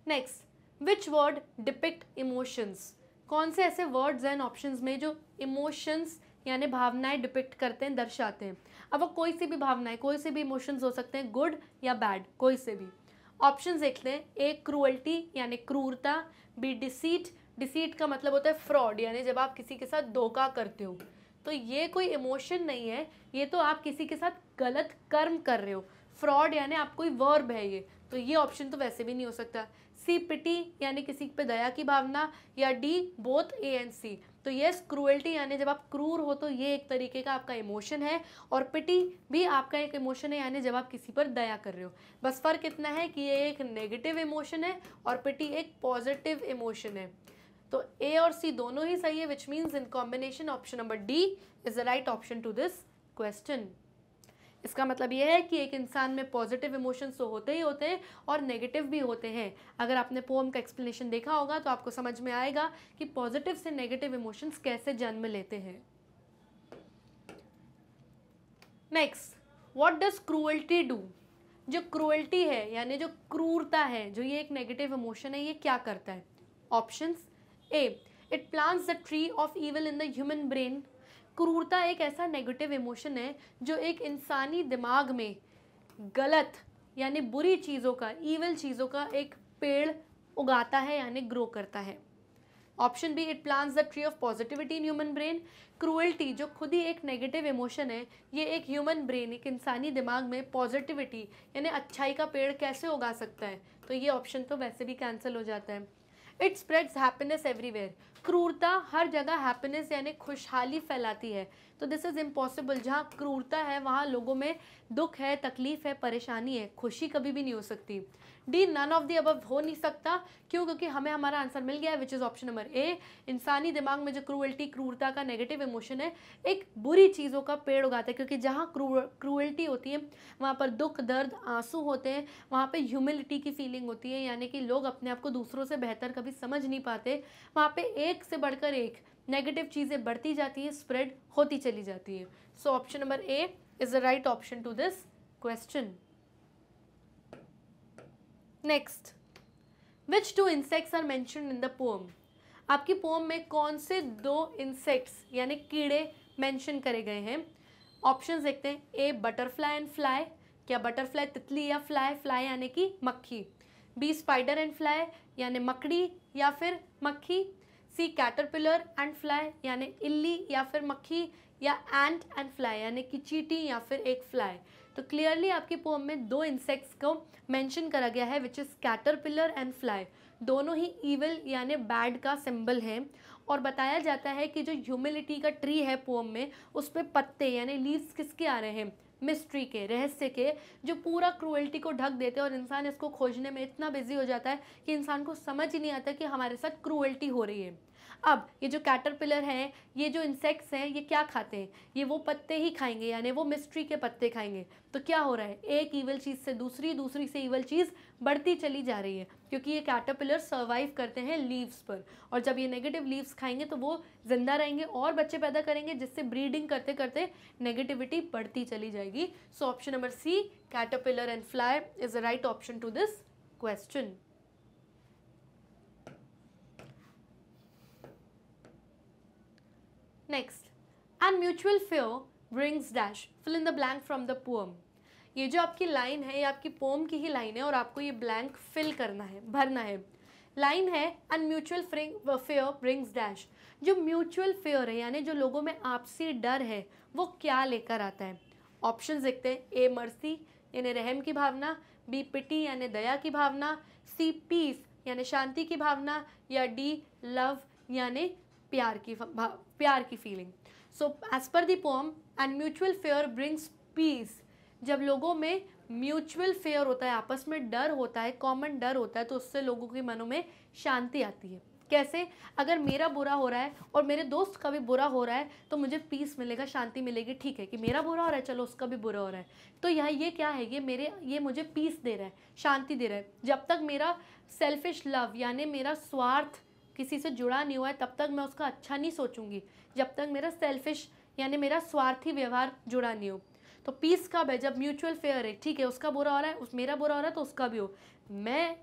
next which word depict emotions कौन से ऐसे वर्ड्स एंड ऑप्शंस में जो इमोशंस यानी भावनाएं डिपिक्ट करते हैं दर्शाते हैं अब वो कोई सी भी भावनाएं कोई से भी इमोशंस हो सकते हैं गुड या बैड कोई से भी ऑप्शंस देखते हैं ए क्रूअल्टी यानी क्रूरता बी डिसीट डिसीट का मतलब होता है फ्रॉड यानी जब आप किसी के साथ धोखा करते हो तो ये कोई इमोशन नहीं है ये तो आप किसी के साथ गलत कर्म कर रहे हो फ्रॉड यानी आप कोई वर्ब है ये तो ये ऑप्शन तो वैसे भी नहीं हो सकता सी पिटी यानी किसी पे दया की भावना या D both A and C तो ये क्रूएल्टी यानी जब आप क्रूर हो तो ये एक तरीके का आपका इमोशन है और पिटी भी आपका एक इमोशन है यानी जब आप किसी पर दया कर रहे हो बस फ़र्क इतना है कि ये एक नेगेटिव इमोशन है और पिटी एक पॉजिटिव इमोशन है तो ए और सी दोनों ही सही है which means in combination option number D is the right option to this question इसका मतलब यह है कि एक इंसान में पॉजिटिव इमोशंस तो होते ही होते हैं और नेगेटिव भी होते हैं अगर आपने पोम का एक्सप्लेनेशन देखा होगा तो आपको समझ में आएगा कि पॉजिटिव से नेगेटिव इमोशंस कैसे जन्म लेते हैं next what does cruelty do जो क्रूअल्टी है यानी जो क्रूरता है जो ये एक नेगेटिव इमोशन है ये क्या करता है options A it plants the tree of evil in the human brain क्रूरता एक ऐसा नेगेटिव इमोशन है जो एक इंसानी दिमाग में गलत यानी बुरी चीज़ों का ईवल चीज़ों का एक पेड़ उगाता है यानी ग्रो करता है option B it plans the tree of positivity in human brain cruelty जो खुद ही एक नेगेटिव इमोशन है ये एक ह्यूमन ब्रेन एक इंसानी दिमाग में पॉजिटिविटी यानी अच्छाई का पेड़ कैसे उगा सकता है तो ये ऑप्शन तो वैसे भी कैंसिल हो जाता है इट स्प्रेड्स हैप्पीनेस एवरीवेयर क्रूरता हर जगह हैप्पीनेस यानी खुशहाली फैलाती है तो दिस इज़ इम्पॉसिबल जहाँ क्रूरता है वहाँ लोगों में दुख है तकलीफ़ है परेशानी है खुशी कभी भी नहीं हो सकती डी नन ऑफ दी अब हो नहीं सकता क्यों क्योंकि हमें हमारा आंसर मिल गया है which is option number A इंसानी दिमाग में जो क्रूअल्टी क्रूरता का नेगेटिव इमोशन है एक बुरी चीज़ों का पेड़ उगाता है क्योंकि जहाँ क्रूअल्टी होती है वहाँ पर दुख दर्द आंसू होते हैं वहाँ पर ह्यूमिलिटी की फीलिंग होती है यानी कि लोग अपने आप को दूसरों से बेहतर कभी समझ नहीं पाते वहाँ पर एक से बढ़कर एक नेगेटिव चीज़ें बढ़ती जाती हैं स्प्रेड होती चली जाती है so option number A is the right option to this question next which two insects are mention in the poem आपकी पोम में कौन से दो इंसेक्ट्स यानी कीड़े मैंशन करे गए हैं ऑप्शन देखते हैं ए बटरफ्लाई एंड फ्लाई क्या बटरफ्लाई तितली या फ्लाई फ्लाई यानी कि मक्खी बी स्पाइडर एंड फ्लाई यानी मकड़ी या फिर मक्खी सी कैटरपिलर एंड फ्लाई यानी इल्ली या फिर मक्खी या एंट एंड फ्लाई यानी कि चीटी या फिर एक फ्लाई तो क्लियरली आपकी पोम में दो इंसेक्ट्स को मैंशन करा गया है which is caterpillar and fly दोनों ही ईवल यानि बैड का सिंबल है और बताया जाता है कि जो ह्यूमिलिटी का ट्री है पोम में उस पर पत्ते यानी लीव्स किसके आ रहे हैं मिस्ट्री के रहस्य के जो पूरा क्रूअल्टी को ढक देते हैं और इंसान इसको खोजने में इतना बिजी हो जाता है कि इंसान को समझ ही नहीं आता कि हमारे साथ क्रूएल्टी हो रही है अब ये जो कैटरपिलर हैं ये जो इंसेक्ट्स हैं ये क्या खाते हैं ये वो पत्ते ही खाएंगे यानी वो मिस्ट्री के पत्ते खाएंगे तो क्या हो रहा है एक ईवल चीज़ से दूसरी दूसरी से ईवल चीज़ बढ़ती चली जा रही है क्योंकि ये कैटरपिलर सर्वाइव करते हैं लीव्स पर और जब ये नेगेटिव लीव्स खाएंगे तो वो ज़िंदा रहेंगे और बच्चे पैदा करेंगे जिससे ब्रीडिंग करते करते नेगेटिविटी बढ़ती चली जाएगी so option number C caterpillar and fly is the right option to this question next and mutual fear brings dash fill in the blank from the poem ये जो आपकी लाइन है ये आपकी पोम की ही लाइन है और आपको ये ब्लैंक फिल करना है भरना है लाइन है and mutual fear brings dash जो म्यूचुअल फेयर है यानी जो लोगों में आपसी डर है वो क्या लेकर आता है ऑप्शन देखते हैं ए मर्सी यानी रहम की भावना बी पिटी यानी दया की भावना सी पीस यानी शांति की भावना या डी लव यानी प्यार की प्यार की feeling so as per the poem and mutual fear brings peace जब लोगों में म्यूचुअल फेयर होता है आपस में डर होता है कॉमन डर होता है तो उससे लोगों के मनों में शांति आती है कैसे अगर मेरा बुरा हो रहा है और मेरे दोस्त का भी बुरा हो रहा है तो मुझे पीस मिलेगा शांति मिलेगी ठीक है कि मेरा बुरा हो रहा है चलो उसका भी बुरा हो रहा है तो यह ये क्या है ये मेरे ये मुझे पीस दे रहा है शांति दे रहा है जब तक मेरा सेल्फिश लव यानी मेरा स्वार्थ किसी से जुड़ा नहीं हुआ है तब तक मैं उसका अच्छा नहीं सोचूंगी जब तक मेरा सेल्फिश यानी मेरा स्वार्थी व्यवहार जुड़ा नहीं हो तो पीस कब है जब म्यूचुअल फेयर है ठीक है उसका बुरा हो रहा है उस मेरा बुरा हो रहा है तो उसका भी हो मैं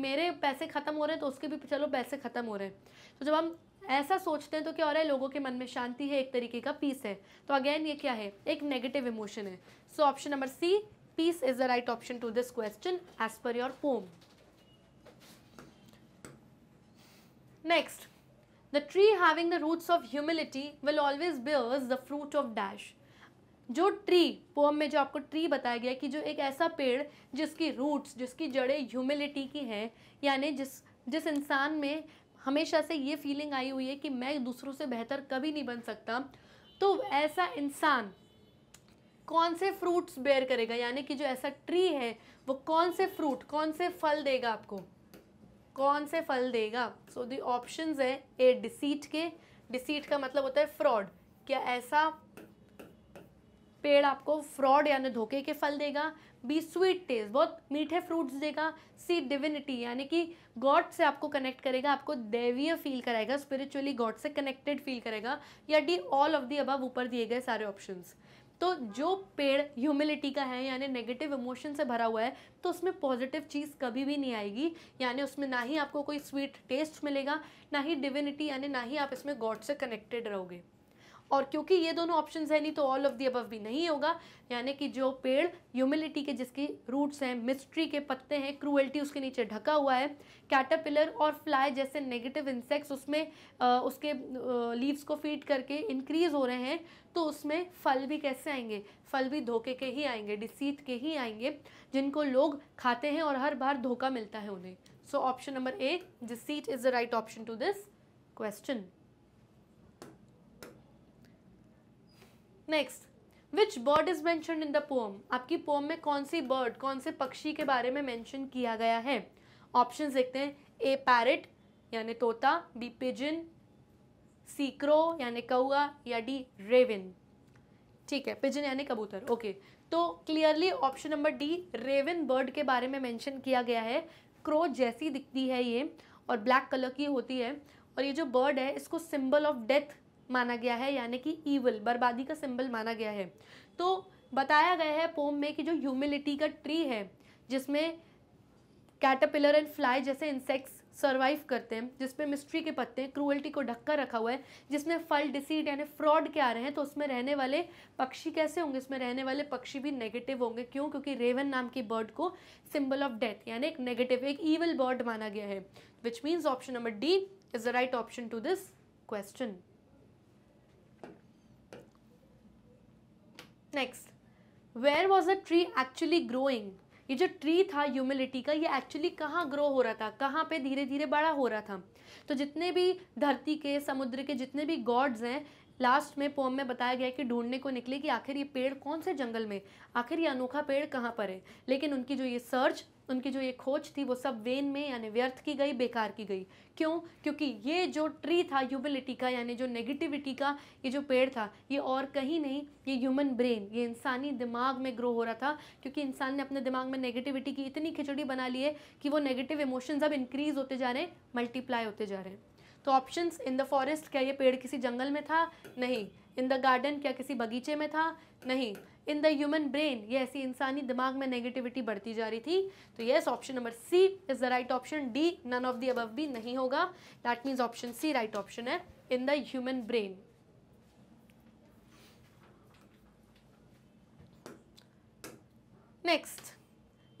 मेरे पैसे ख़त्म हो रहे हैं तो उसके भी चलो पैसे ख़त्म हो रहे हैं तो जब हम ऐसा सोचते हैं तो क्या हो रहा है लोगों के मन में शांति है एक तरीके का पीस है तो अगेन ये क्या है एक नेगेटिव इमोशन है so option number C peace is the right option to this question as per your poem Next, the tree having the roots of humility will always bears the fruit of dash. जो tree poem में जो आपको tree बताया गया कि जो एक ऐसा पेड़ जिसकी रूट्स जिसकी जड़ें ह्यूमिलिटी की हैं यानी जिस जिस इंसान में हमेशा से ये फीलिंग आई हुई है कि मैं दूसरों से बेहतर कभी नहीं बन सकता तो ऐसा इंसान कौन से फ्रूट्स बेयर करेगा यानी कि जो ऐसा ट्री है वो कौन से फ्रूट कौन से फल देगा आपको कौन से फल देगा सो द ऑप्शन है ए डिसीट के डिसीट का मतलब होता है फ्रॉड क्या ऐसा पेड़ आपको फ्रॉड यानी धोखे के फल देगा बी स्वीट टेस्ट बहुत मीठे फ्रूट्स देगा सी डिविनिटी यानी कि गॉड से आपको कनेक्ट करेगा आपको दैवीय फील कराएगा स्पिरिचुअली गॉड से कनेक्टेड फील करेगा या D all of the above ऊपर दिए गए सारे ऑप्शंस तो जो पेड़ ह्यूमिलिटी का है यानी नेगेटिव इमोशन से भरा हुआ है तो उसमें पॉजिटिव चीज़ कभी भी नहीं आएगी यानी उसमें ना ही आपको कोई स्वीट टेस्ट मिलेगा ना ही डिविनिटी यानी ना ही आप इसमें गॉड से कनेक्टेड रहोगे और क्योंकि ये दोनों ऑप्शंस है नहीं तो ऑल ऑफ दी अबव भी नहीं होगा यानी कि जो पेड़ ह्यूमिलिटी के जिसकी रूट्स हैं मिस्ट्री के पत्ते हैं क्रूएल्टी उसके नीचे ढका हुआ है कैटापिलर और फ्लाई जैसे नेगेटिव इंसेक्ट्स उसमें आ, उसके लीव्स को फीड करके इंक्रीज हो रहे हैं तो उसमें फल भी कैसे आएंगे फल भी धोखे के ही आएंगे डिसीट के ही आएंगे जिनको लोग खाते हैं और हर बार धोखा मिलता है उन्हें so option number A deceit is the right option to this question next which bird is mention in the poem आपकी पोम में कौन सी बर्ड कौन से पक्षी के बारे में मैंशन किया गया है ऑप्शन देखते हैं ए पैरट यानि तोता बी पिजिन सी क्रो यानी कौआ या डी रेविन ठीक है पिजिन यानि कबूतर ओके तो clearly option number D raven bird के बारे में मैंशन किया गया है क्रो जैसी दिखती है ये और ब्लैक कलर की होती है और ये जो बर्ड है इसको सिंबल ऑफ डेथ माना गया है यानी कि ईवल बर्बादी का सिंबल माना गया है तो बताया गया है पोम में कि जो ह्यूमिलिटी का ट्री है जिसमें कैटरपिलर एंड फ्लाई जैसे इंसेक्ट्स सर्वाइव करते हैं जिसमें मिस्ट्री के पत्ते क्रूअल्टी को ढककर रखा हुआ है जिसमें फल डिसीड यानी फ्रॉड के आ रहे हैं तो उसमें रहने वाले पक्षी कैसे होंगे इसमें रहने वाले पक्षी भी नेगेटिव होंगे क्यों क्योंकि रेवन नाम की बर्ड को सिंबल ऑफ डेथ यानी एक नेगेटिव एक ईवल बर्ड माना गया है which means option number D is the right option to this question next where was a tree actually growing ये जो ट्री था ह्यूमिलिटी का ये एक्चुअली कहाँ ग्रो हो रहा था कहाँ पे धीरे धीरे बड़ा हो रहा था तो जितने भी धरती के समुद्र के जितने भी गॉड्स हैं लास्ट में पोम में बताया गया कि ढूंढने को निकले कि आखिर ये पेड़ कौन से जंगल में आखिर ये अनोखा पेड़ कहाँ पर है लेकिन उनकी जो ये सर्च उनकी जो ये खोज थी वो सब वेन में यानी व्यर्थ की गई बेकार की गई क्यों क्योंकि ये जो ट्री था ह्यूबिलिटी का यानी जो नेगेटिविटी का ये जो पेड़ था ये और कहीं नहीं ये ह्यूमन ब्रेन ये इंसानी दिमाग में ग्रो हो रहा था क्योंकि इंसान ने अपने दिमाग में नेगेटिविटी की इतनी खिचड़ी बना ली है कि वो नेगेटिव इमोशंस अब इंक्रीज होते जा रहे हैं मल्टीप्लाई होते जा रहे हैं तो ऑप्शन इन द फॉरेस्ट क्या ये पेड़ किसी जंगल में था नहीं इन द गार्डन क्या किसी बगीचे में था नहीं इन द ह्यूमन ब्रेन ये ऐसी इंसानी दिमाग में नेगेटिविटी बढ़ती जा रही थी तो yes option number C is the right option D none of the above भी नहीं होगा that means option C right option है in the human brain next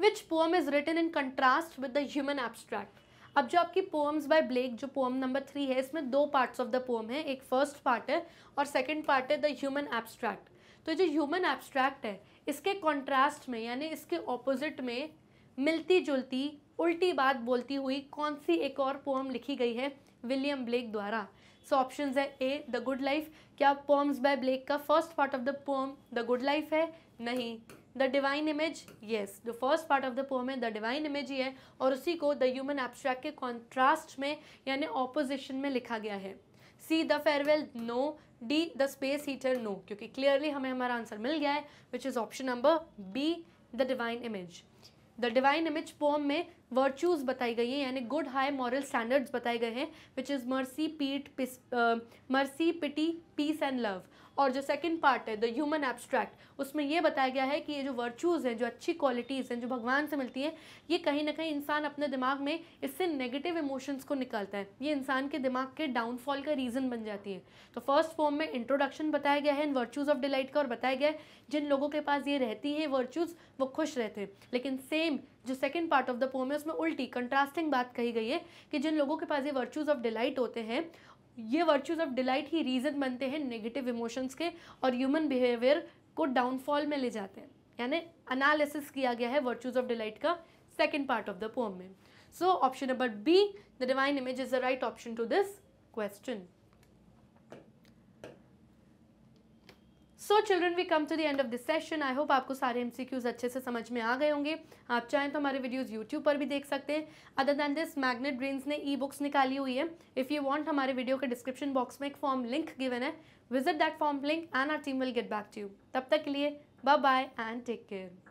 which poem is written in contrast with the human abstract अब जो आपकी poems by Blake जो poem number three है इसमें दो पार्ट्स ऑफ द पोम है एक फर्स्ट पार्ट है और सेकंड पार्ट है द ह्यूमन एब्स्ट्रैक्ट तो जो ह्यूमन एब्स्ट्रैक्ट है इसके कॉन्ट्रास्ट में यानी इसके ऑपोजिट में मिलती जुलती उल्टी बात बोलती हुई कौन सी एक और पोम लिखी गई है विलियम ब्लेक द्वारा सो ऑप्शन है ए द गुड लाइफ क्या पोम्स बाय ब्लेक का first part of the poem the good life है नहीं द डिवाइन इमेज येस जो first part of the poem है द डिवाइन इमेज ही है और उसी को द ह्यूमन एब्स्ट्रैक्ट के कॉन्ट्रास्ट में यानी ऑपोजिशन में लिखा गया है C the farewell no D the space heater no क्योंकि क्लियरली हमें हमारा आंसर मिल गया है which is option number B the divine image the divine image poem में वर्च्यूज बताई गई हैं यानी गुड हाई मॉरल स्टैंडर्ड्स बताए गए हैं which is mercy pity peace mercy pity peace and love और जो सेकंड पार्ट है द ह्यूमन एब्स्ट्रैक्ट उसमें ये बताया गया है कि ये जो वर्चूज़ हैं जो अच्छी क्वालिटीज़ हैं जो भगवान से मिलती हैं ये कहीं ना कहीं इंसान अपने दिमाग में इससे नेगेटिव इमोशंस को निकालता है ये इंसान के दिमाग के डाउनफॉल का रीज़न बन जाती है तो फर्स्ट फॉर्म में इंट्रोडक्शन बताया गया है इन वर्चूज़ ऑफ डिलाइट का और बताया गया है जिन लोगों के पास ये रहती हैं वर्चूज़ वो खुश रहते हैं लेकिन सेम जो second part of the poem है उसमें उल्टी कंट्रास्टिंग बात कही गई है कि जिन लोगों के पास ये वर्चूज़ ऑफ डिलाइट होते हैं ये वर्च्यूज ऑफ डिलाइट ही रीज़न बनते हैं नेगेटिव इमोशंस के और ह्यूमन बिहेवियर को डाउनफॉल में ले जाते हैं यानी अनालिसिस किया गया है वर्च्यूज ऑफ डिलाइट का second part of the poem में so option number B the divine image is the right option to this question so children we come to the end of this session I hope आपको सारे cues अच्छे से समझ में आ गए होंगे आप चाहें तो हमारे वीडियोस यूट्यूब पर भी देख सकते हैं other than this Magnet Brains ने ई बुक्स निकाली हुई है इफ़ यू वांट हमारे वीडियो के डिस्क्रिप्शन बॉक्स में एक फॉर्म लिंक गिवन है visit that form link and our team will get back to you तब तक के लिए bye bye and take care